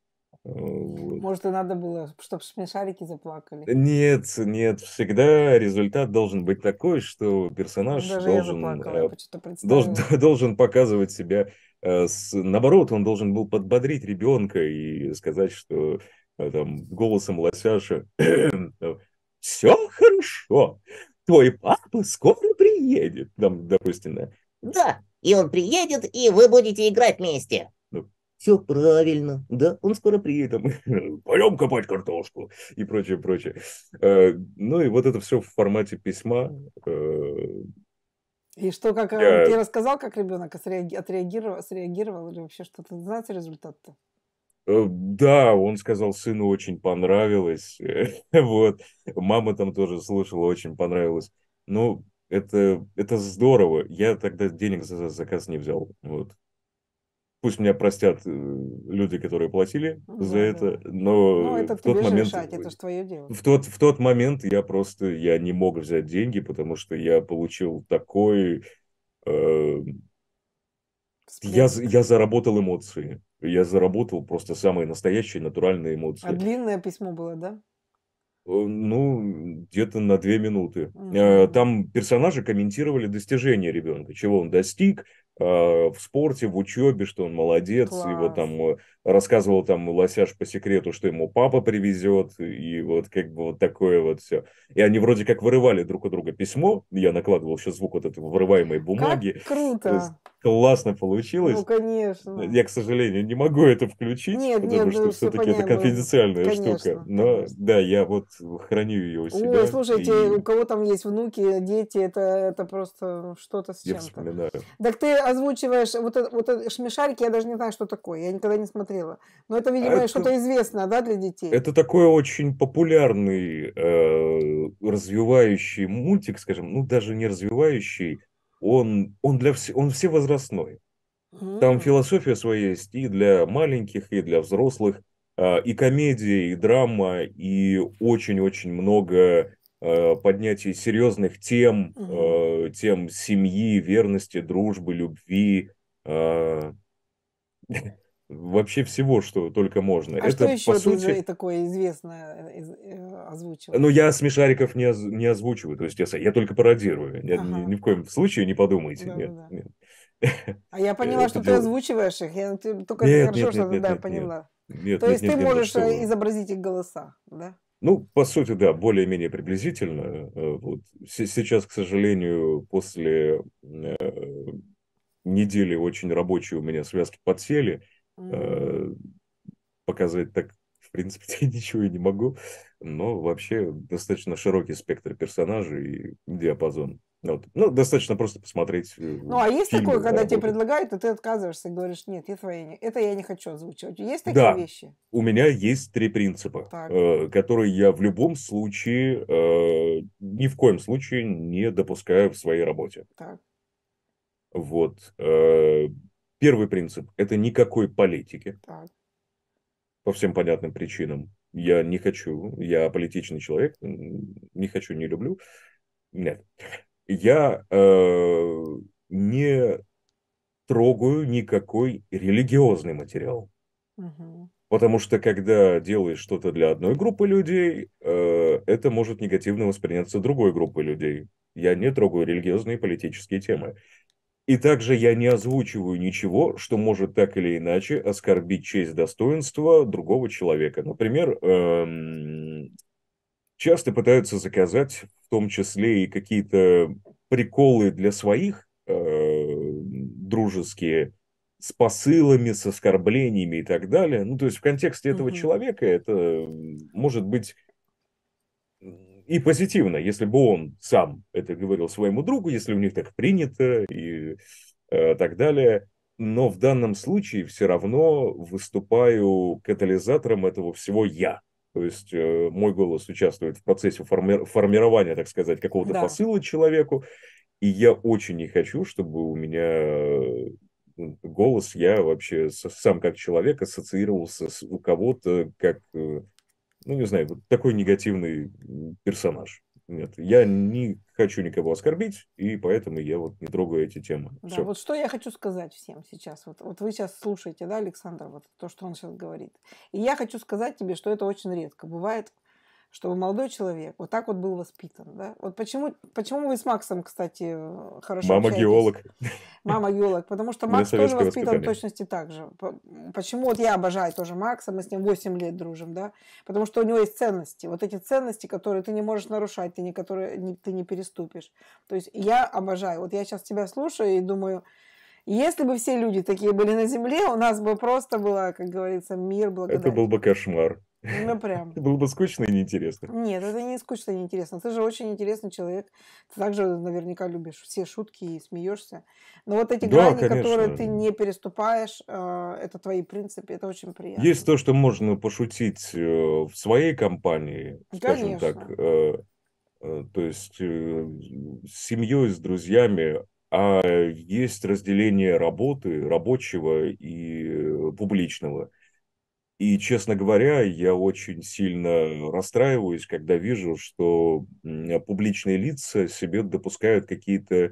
Вот. Может, и надо было, чтобы смешарики заплакали. Э, нет, нет, всегда результат должен быть такой, что персонаж Даже должен, заплакала, э, должен, должен показывать себя. Э, наоборот, он должен был подбодрить ребенка и сказать, что там голосом лосяша «Все хорошо, твой папа скоро приедет», там, допустим, да. Да, и он приедет, и вы будете играть вместе все правильно, да, он скоро приедет, а мы пойдем копать картошку и прочее, прочее. Э, ну и вот это все в формате письма. Э. И что, как э, я... ты рассказал, как ребенок отреагировал, среагировал или вообще что-то? Знаете результат-то? Да, он сказал, сыну очень понравилось. вот. Мама там тоже слушала, очень понравилось. Ну, это, это здорово. Я тогда денег за заказ не взял. Вот пусть меня простят э, люди, которые платили да, за это, да. но ну, это в тот момент решать, это твое дело. В тот в тот момент я просто я не мог взять деньги, потому что я получил такой э, я я заработал эмоции, я заработал просто самые настоящие натуральные а эмоции. А длинное письмо было, да? Э, ну, где-то на две минуты. Угу. Там персонажи комментировали достижения ребенка, чего он достиг, Э, в спорте, в учебе, что он молодец, Класс. его там э, рассказывал там Лосяш по секрету, что ему папа привезет, и вот как бы вот такое вот все. И они вроде как вырывали друг у друга письмо, я накладывал еще звук вот этой вырываемой бумаги. Как круто! классно получилось. Ну, конечно. Я, к сожалению, не могу это включить, нет, потому нет, ну, что ну, все-таки все это конфиденциальная конечно, штука. Но конечно. да, я вот храню ее у себя. Ой, слушайте, и... у кого там есть внуки, дети, это, это просто что-то с я чем-то. Вспоминаю. Так ты озвучиваешь вот, это, вот это, шмешарики, я даже не знаю, что такое, я никогда не смотрела происходило. Но это, видимо, а это, что-то известное, да, для детей. Это такой очень популярный, э, развивающий мультик, скажем, ну даже не развивающий, он, он, для вс... он всевозрастной. mm Там философия своя есть и для маленьких, и для взрослых, а, и комедия, и драма, и очень-очень много э, поднятий серьезных тем, э, тем семьи, верности, дружбы, любви. А. вообще всего, что только можно. А это, что еще по сути... такое известное из... Э, ну, я смешариков не, оз... не озвучиваю, то есть я, я только пародирую. Я, ни, ни в коем случае не подумайте. Да, нет, да. Нет. А я э, поняла, что ты озвучиваешь их. Я только нет, хорошо, нет, что ты поняла. Нет, то есть ты можешь э, изобразить их голоса, да? Ну, по сути, да, более-менее приблизительно. Вот. Сейчас, к сожалению, после недели очень рабочие у меня связки подсели, Э, Показать так, в принципе, я ничего и не могу. Но вообще достаточно широкий спектр персонажей и диапазон. Вот. Ну, достаточно просто посмотреть. Э, ну, а есть фильмы, такое, когда работы. тебе предлагают, и ты отказываешься и говоришь, нет, это я не, это я не хочу озвучивать. Есть такие да. вещи? У меня есть три принципа, э, которые я в любом случае, э, ни в коем случае не допускаю в своей работе. Так. Вот. Э, Первый принцип – это никакой политики. Так. По всем понятным причинам. Я не хочу, я политичный человек, не хочу, не люблю. Нет. Я э, не трогаю никакой религиозный материал. Угу. Потому что когда делаешь что-то для одной группы людей, э, это может негативно восприняться другой группой людей. Я не трогаю религиозные и политические темы. И также я не озвучиваю ничего, что может так или иначе оскорбить честь достоинства другого человека. Например, эм, часто пытаются заказать в том числе и какие-то приколы для своих э, дружеские с посылами, с оскорблениями и так далее. Ну, то есть в контексте этого mm-hmm. человека это может быть и позитивно, если бы он сам это говорил своему другу, если у них так принято и э, так далее. Но в данном случае все равно выступаю катализатором этого всего я. То есть э, мой голос участвует в процессе форми- формирования, так сказать, какого-то да. посыла человеку. И я очень не хочу, чтобы у меня э, голос я вообще сам как человек ассоциировался с, у кого-то как э, ну, не знаю, вот такой негативный персонаж. Нет, я не хочу никого оскорбить, и поэтому я вот не трогаю эти темы. Да, Всё. вот что я хочу сказать всем сейчас. Вот, вот вы сейчас слушаете, да, Александр, вот то, что он сейчас говорит. И я хочу сказать тебе, что это очень редко бывает чтобы молодой человек вот так вот был воспитан. Да? Вот почему, почему вы с Максом, кстати, хорошо Мама общаетесь? геолог. Мама геолог, потому что Макс тоже воспитан в точности так же. Почему вот я обожаю тоже Макса, мы с ним 8 лет дружим, да? Потому что у него есть ценности. Вот эти ценности, которые ты не можешь нарушать, ты не, которые не, ты не переступишь. То есть я обожаю. Вот я сейчас тебя слушаю и думаю, если бы все люди такие были на Земле, у нас бы просто было, как говорится, мир благодаря. Это был бы кошмар. Ну, прям. Было бы скучно и неинтересно. Нет, это не скучно и неинтересно. Ты же очень интересный человек. Ты также наверняка любишь все шутки и смеешься. Но вот эти да, грани, конечно. которые ты не переступаешь, а, это твои принципы, это очень приятно. Есть то, что можно пошутить э, в своей компании, скажем так. Э, э, то есть с семьей, с друзьями, а есть разделение работы, рабочего и публичного. И, честно говоря, я очень сильно расстраиваюсь, когда вижу, что публичные лица себе допускают какие-то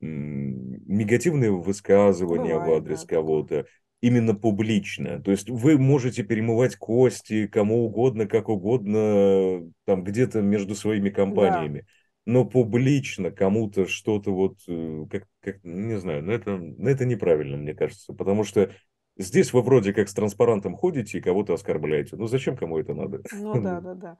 негативные высказывания Бывает, в адрес да. кого-то именно публично. То есть вы можете перемывать кости кому угодно, как угодно, там где-то между своими компаниями. Да. Но публично кому-то что-то вот, э, как, как, не знаю, но это, но это неправильно, мне кажется. Потому что Здесь вы вроде как с транспарантом ходите и кого-то оскорбляете. Ну зачем кому это надо? Ну да, да, да.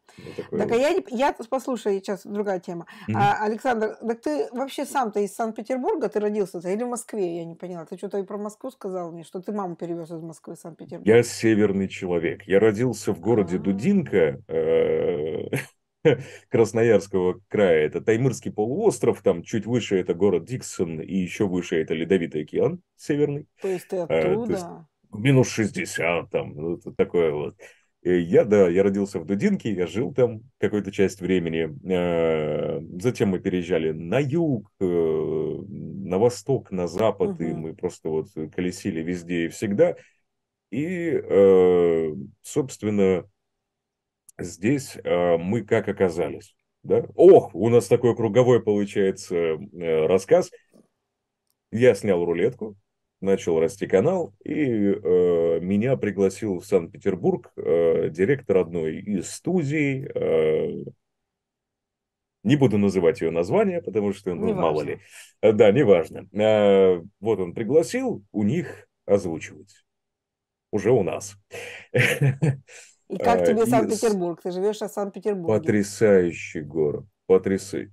Ну, так а я, не... я, послушаю сейчас другая тема. А, Александр, так ты вообще сам-то из Санкт-Петербурга ты родился-то или в Москве? Я не поняла. Ты что-то и про Москву сказал мне, что ты маму перевез из Москвы в Санкт-Петербург. Я северный человек. Я родился в городе а. Дудинка. Э, Красноярского края. Это Таймырский полуостров, там чуть выше это город Диксон, и еще выше это Ледовитый океан северный. То есть ты а, оттуда? А, есть минус 60 там, ну, такое вот. И э, я, да, я родился в Дудинке, я жил там какую-то часть времени. Э, затем мы переезжали на юг, э, на восток, на запад, угу. и мы просто вот колесили везде и всегда. И, собственно, здесь а, мы как оказались? Да? Ох, у нас такой круговой получается э, рассказ. Я снял рулетку, начал расти канал, и э, меня пригласил в Санкт-Петербург э, директор одной из студий. Э, не буду называть ее название, потому что, ну, не мало важно. ли. Э, да, неважно. Э, вот он пригласил, у них озвучивать. Уже у нас. И как э, тебе Санкт-Петербург? Ты живешь в Санкт-Петербурге. Потрясающий город. Потрясающий.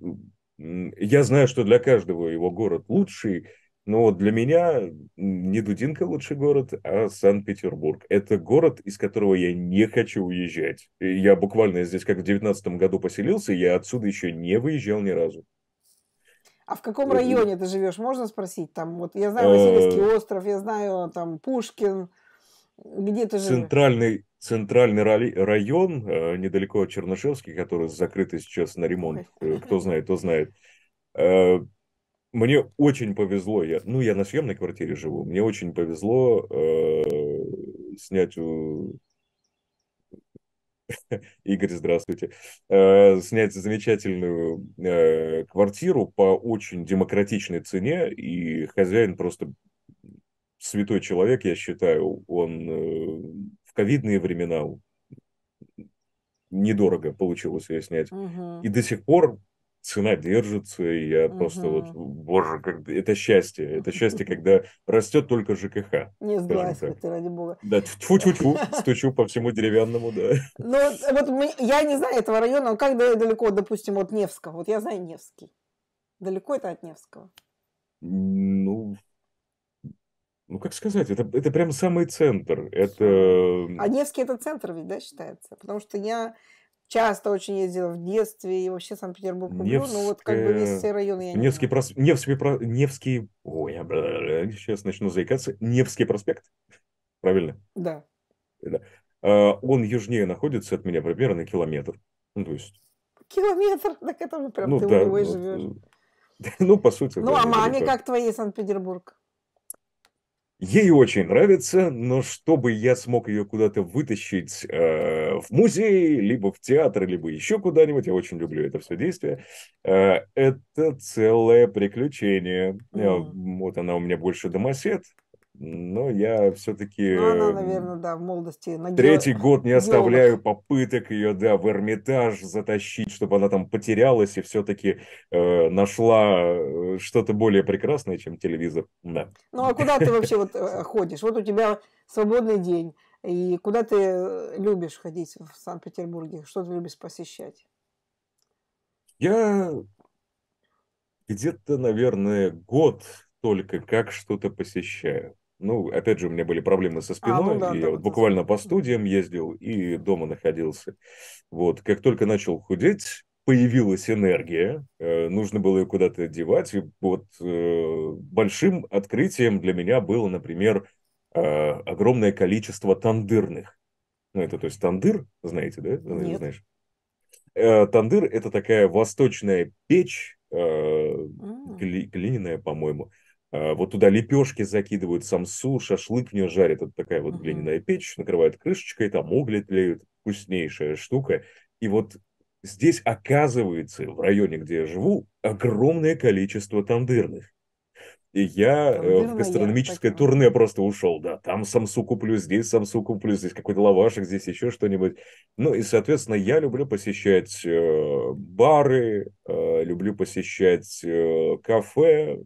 Я знаю, что для каждого его город лучший, но вот для меня не Дудинка лучший город, а Санкт-Петербург. Это город, из которого я не хочу уезжать. Я буквально здесь как в девятнадцатом году поселился, я отсюда еще не выезжал ни разу. А в каком э, районе ты живешь? Можно спросить? Там вот я знаю Васильевский э. остров, я знаю там Пушкин. Где ты живешь? Центральный, центральный район э, недалеко от Чернышевский, который закрытый сейчас на ремонт, э, кто знает, то знает. Э, мне очень повезло, я, ну, я на съемной квартире живу, мне очень повезло э, снять у... Игорь, здравствуйте. Э, снять замечательную э, квартиру по очень демократичной цене, и хозяин просто святой человек, я считаю, он ковидные времена недорого получилось ее снять. Угу. И до сих пор цена держится, и я угу. просто вот, боже, как, это счастье. Это счастье, когда растет только ЖКХ. Не сглазь ты, ради бога. Да, тьфу-тьфу-тьфу, стучу по всему деревянному, да. Ну, вот я не знаю этого района, но как далеко, допустим, от Невского? Вот я знаю Невский. Далеко это от Невского? Ну, ну как сказать, это, это прям самый центр. Это... Эм, а Невский это центр ведь, да, считается? Потому что я часто очень ездила в детстве и вообще Санкт-Петербург люблю, Невская... но вот как бы весь район я Невский знаю. Прос... Невский, про... Невский... Ой, я... сейчас начну заикаться. Невский проспект, правильно? Да. да. А, он южнее находится от меня примерно километр. Ну, то есть... Километр, так это прям ну, ты да, у него ну, живешь. Ну, ну, по сути. Ну, да, а ну, маме типа как твоей Санкт-Петербург? Ей очень нравится, но чтобы я смог ее куда-то вытащить э, в музей, либо в театр, либо еще куда-нибудь, я очень люблю это все действие, э, это целое приключение. Mm. Вот она у меня больше домосед, но я все-таки... Ну, она, наверное, да, в молодости... Наге... Третий год не оставляю попыток ее, да, в Эрмитаж затащить, чтобы она там потерялась и все-таки э, нашла э, что-то более прекрасное, чем телевизор. Да. Ну, а куда ты вообще вот э, ходишь? Вот у тебя свободный день. И куда ты э, любишь ходить в Санкт-Петербурге? Что ты любишь посещать? Я где-то, наверное, год только как что-то посещаю. Ну, опять же, у меня были проблемы со спиной, а, ну, да, и да, я вот буквально да. по студиям ездил и дома находился. Вот, как только начал худеть, появилась энергия, э, нужно было ее куда-то девать. И вот э, большим открытием для меня было, например, э, огромное количество тандырных. Ну, это то есть тандыр, знаете, да? Нет. Знаешь? Э, тандыр – это такая восточная печь, э, а гли, глиняная, по-моему, а, вот туда лепешки закидывают, самсу, шашлык в нее жарят. Это такая вот глиняная печь, накрывают крышечкой, там угли тлеют. Вкуснейшая штука. И вот здесь оказывается, в районе, где я живу, огромное количество тандырных. И я э, в гастрономическое турне просто ушел, да. Там самсу куплю, здесь самсу куплю, здесь какой-то лавашек, здесь еще что-нибудь. Ну и, соответственно, я люблю посещать э, бары, э, люблю посещать кафе,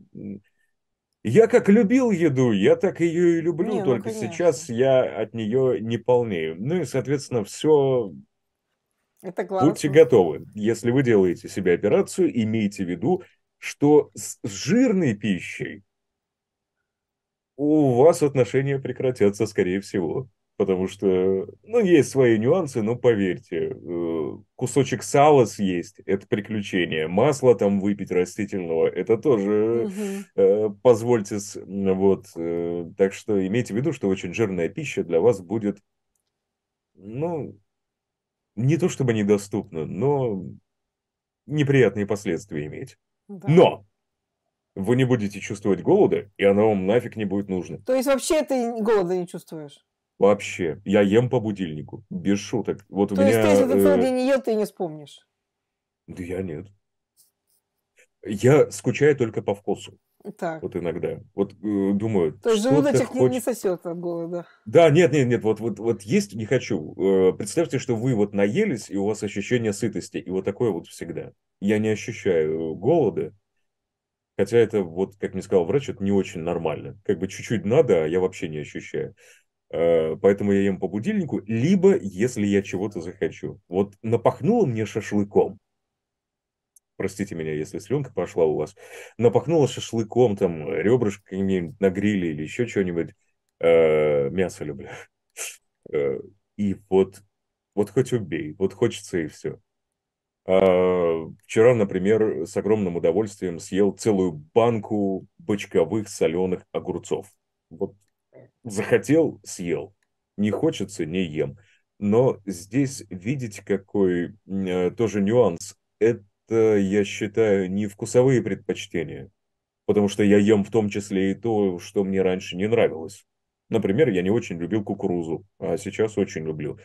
я как любил еду, я так ее и люблю, не, ну, только ну, сейчас я от нее не полнею. Ну и, соответственно, все это классно. Будьте готовы. Если вы делаете себе операцию, имейте в виду, что с жирной пищей у вас отношения прекратятся, скорее всего потому что, ну, есть свои нюансы, но поверьте, э, кусочек сала съесть – это приключение, масло там выпить растительного – это тоже, угу. позвольте, вот, э, так что имейте в виду, что очень жирная пища для вас будет, ну, не то чтобы недоступна, но неприятные последствия иметь. Да. Но вы не будете чувствовать голода, и она вам нафиг не будет нужна. То есть вообще ты голода не чувствуешь? Вообще. Я ем по будильнику. Без шуток. Вот То у есть, если ты э, целый день не ел, ты не вспомнишь? Да я нет. Я скучаю только по вкусу. Так. Вот иногда. Вот э, думаю, То есть желудочек хочешь... не сосет от голода. Да, нет, нет, нет, вот, вот, вот есть не хочу. Э, представьте, что вы вот наелись, и у вас ощущение сытости. И вот такое вот всегда. Я не ощущаю э, голода. Хотя это, вот, как мне сказал врач, это не очень нормально. Как бы чуть-чуть надо, а я вообще не ощущаю. Э, поэтому я ем по будильнику, либо если я чего-то захочу. Вот напахнуло мне шашлыком, простите меня, если слюнка пошла у вас, напахнуло шашлыком, там, ребрышками на гриле или еще что-нибудь, э, мясо люблю. Э, и вот, вот хоть убей, вот хочется и все. А, вчера, например, с огромным удовольствием съел целую банку бочковых соленых огурцов. Вот захотел, съел. Не хочется, не ем. Но здесь видите, какой э, тоже нюанс. Это, я считаю, не вкусовые предпочтения. Потому что я ем в том числе и то, что мне раньше не нравилось. Например, я не очень любил кукурузу, а сейчас очень люблю.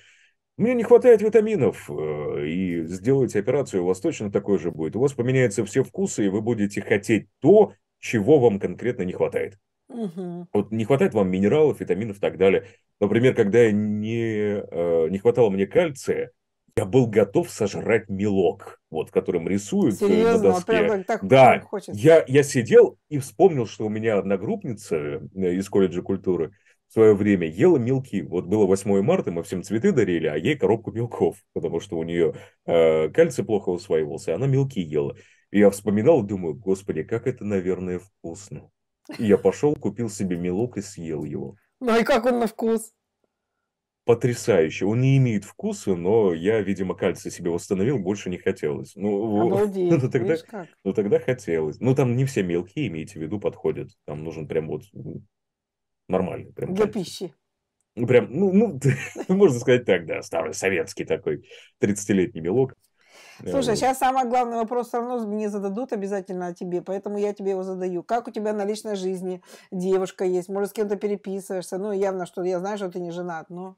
Мне не хватает витаминов, э, и сделайте операцию, у вас точно такое же будет. У вас поменяются все вкусы, и вы будете хотеть то, чего вам конкретно не хватает. Угу. Вот не хватает вам минералов, витаминов и так далее. Например, когда не, э, не хватало мне кальция, я был готов сожрать мелок, вот, которым рисуют э, Серьезно? на доске. Прям так да, я, я сидел и вспомнил, что у меня одногруппница э, из колледжа культуры в свое время ела мелки. Вот было 8 марта, мы всем цветы дарили, а ей коробку мелков, потому что у нее э, кальций плохо усваивался, и она мелки ела. И я вспоминал и думаю, господи, как это, наверное, вкусно я пошел, купил себе мелок и съел его. Ну и а как он на вкус? Потрясающе. Он не имеет вкуса, но я, видимо, кальций себе восстановил, больше не хотелось. Ну, Обалдеть, ну, тогда, как? ну тогда хотелось. Ну там не все мелкие, имейте в виду, подходят. Там нужен прям вот нормальный. Прям Для кальций. пищи. Ну, прям, ну, ну, можно сказать так, да, старый советский такой 30-летний мелок. Слушай, сейчас а самый главный вопрос все равно мне зададут обязательно о а тебе, поэтому я тебе его задаю. Как у тебя на личной жизни девушка есть? Может, с кем-то переписываешься? Ну, явно, что я знаю, что ты не женат, но...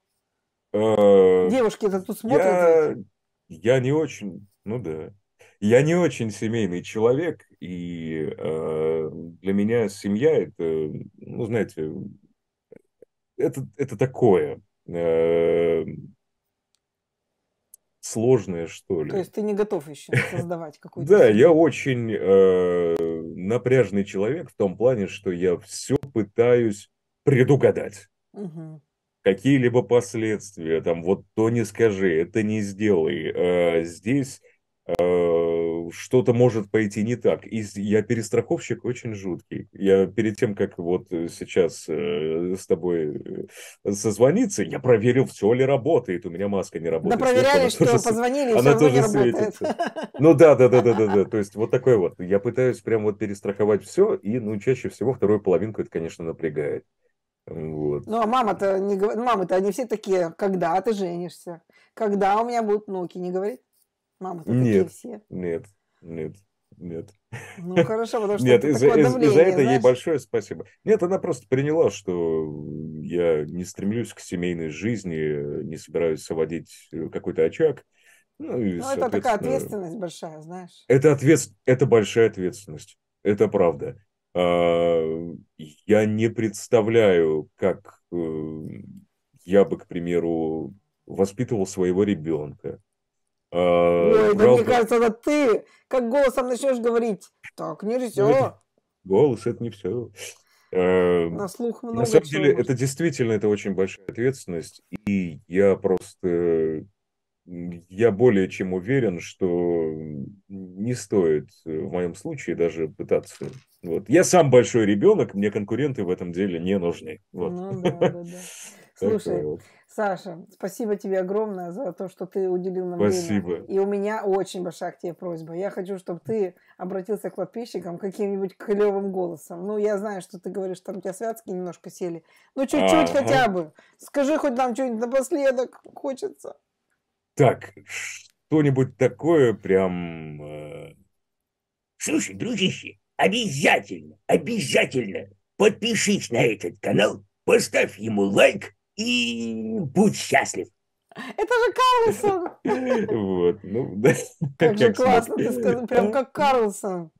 Э, девушки это тут смотрят. Я не очень, ну да. Я не очень семейный человек, и э, для меня семья это, ну знаете, э, это, это такое. Э, сложное, что ли. То есть ты не готов еще создавать какую-то... Да, я очень э, напряжный человек в том плане, что я все пытаюсь предугадать. Какие-либо последствия, там, вот то не скажи, это не сделай. Э, здесь э, что-то может пойти не так. И я перестраховщик очень жуткий. Я перед тем, как вот э, сейчас э, с тобой э, созвониться, я проверил, все ли работает. У меня маска не работает. Да проверяли, что тоже, позвонили, она тоже не Работает. Ну да, да, да, да, да, да. То есть вот такой вот. Я пытаюсь прям вот перестраховать все, и ну чаще всего вторую половинку это, конечно, напрягает. Вот. Ну, а мама-то не говорит, ну, мамы-то они все такие, когда ты женишься? Когда у меня будут внуки, не говорит? Мамы-то нет, такие все. Нет, нет, нет. Ну хорошо, потому что Нет, это из, такое из, давление, из-за этого знаешь? ей большое спасибо. Нет, она просто приняла, что я не стремлюсь к семейной жизни, не собираюсь соводить э, какой-то очаг. Ну, и, ну это такая ответственность большая, знаешь. Это, ответ... это большая ответственность. Это правда. А, я не представляю, как э, я бы, к примеру, воспитывал своего ребенка Ой, э, да мне кажется, это ты, как голосом начнешь говорить. Так, не все. Голос это не все. Эм, на слух много На самом деле, это действительно это очень большая ответственность, и я просто я более чем уверен, что не стоит в моем случае даже пытаться. Вот. Я сам большой ребенок, мне конкуренты в этом деле не нужны. Вот. Ну, да, да, да. Слушай, Саша, спасибо тебе огромное за то, что ты уделил нам спасибо. время. И у меня очень большая к тебе просьба. Я хочу, чтобы ты обратился к подписчикам каким-нибудь клевым голосом. Ну, я знаю, что ты говоришь, там у тебя святки немножко сели. Ну, чуть-чуть а хотя ну. бы. Скажи хоть нам что-нибудь напоследок. Хочется. Так, что-нибудь такое прям... Э, слушай, дружище, обязательно, обязательно подпишись на этот канал, поставь ему лайк, и будь счастлив. Это же Карлсон! Вот, ну да. Как же классно ты сказал, прям как Карлсон.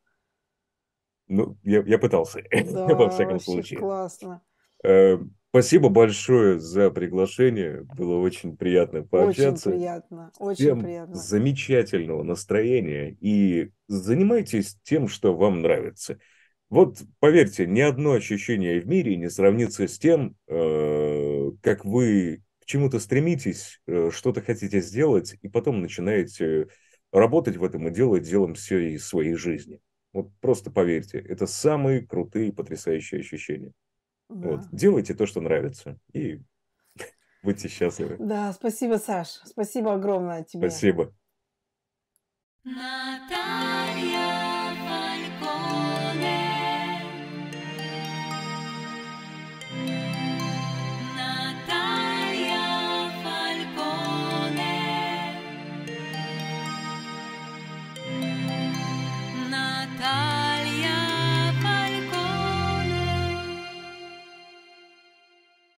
Ну, я, я пытался, во всяком случае. классно. Э, спасибо большое за приглашение. Было очень приятно пообщаться. Очень приятно. Очень Всем приятно. Замечательного настроения. И занимайтесь тем, что вам нравится. Вот поверьте, ни одно ощущение в мире не сравнится с тем, э, Э, как вы к чему-то стремитесь, э, что-то хотите сделать, и потом начинаете работать в этом и делать делом все из своей жизни. Вот просто поверьте, это самые крутые, потрясающие ощущения. Да. Вот. Делайте то, что нравится, и будьте счастливы. Да, спасибо, Саш. Спасибо огромное тебе. Спасибо. Наталья.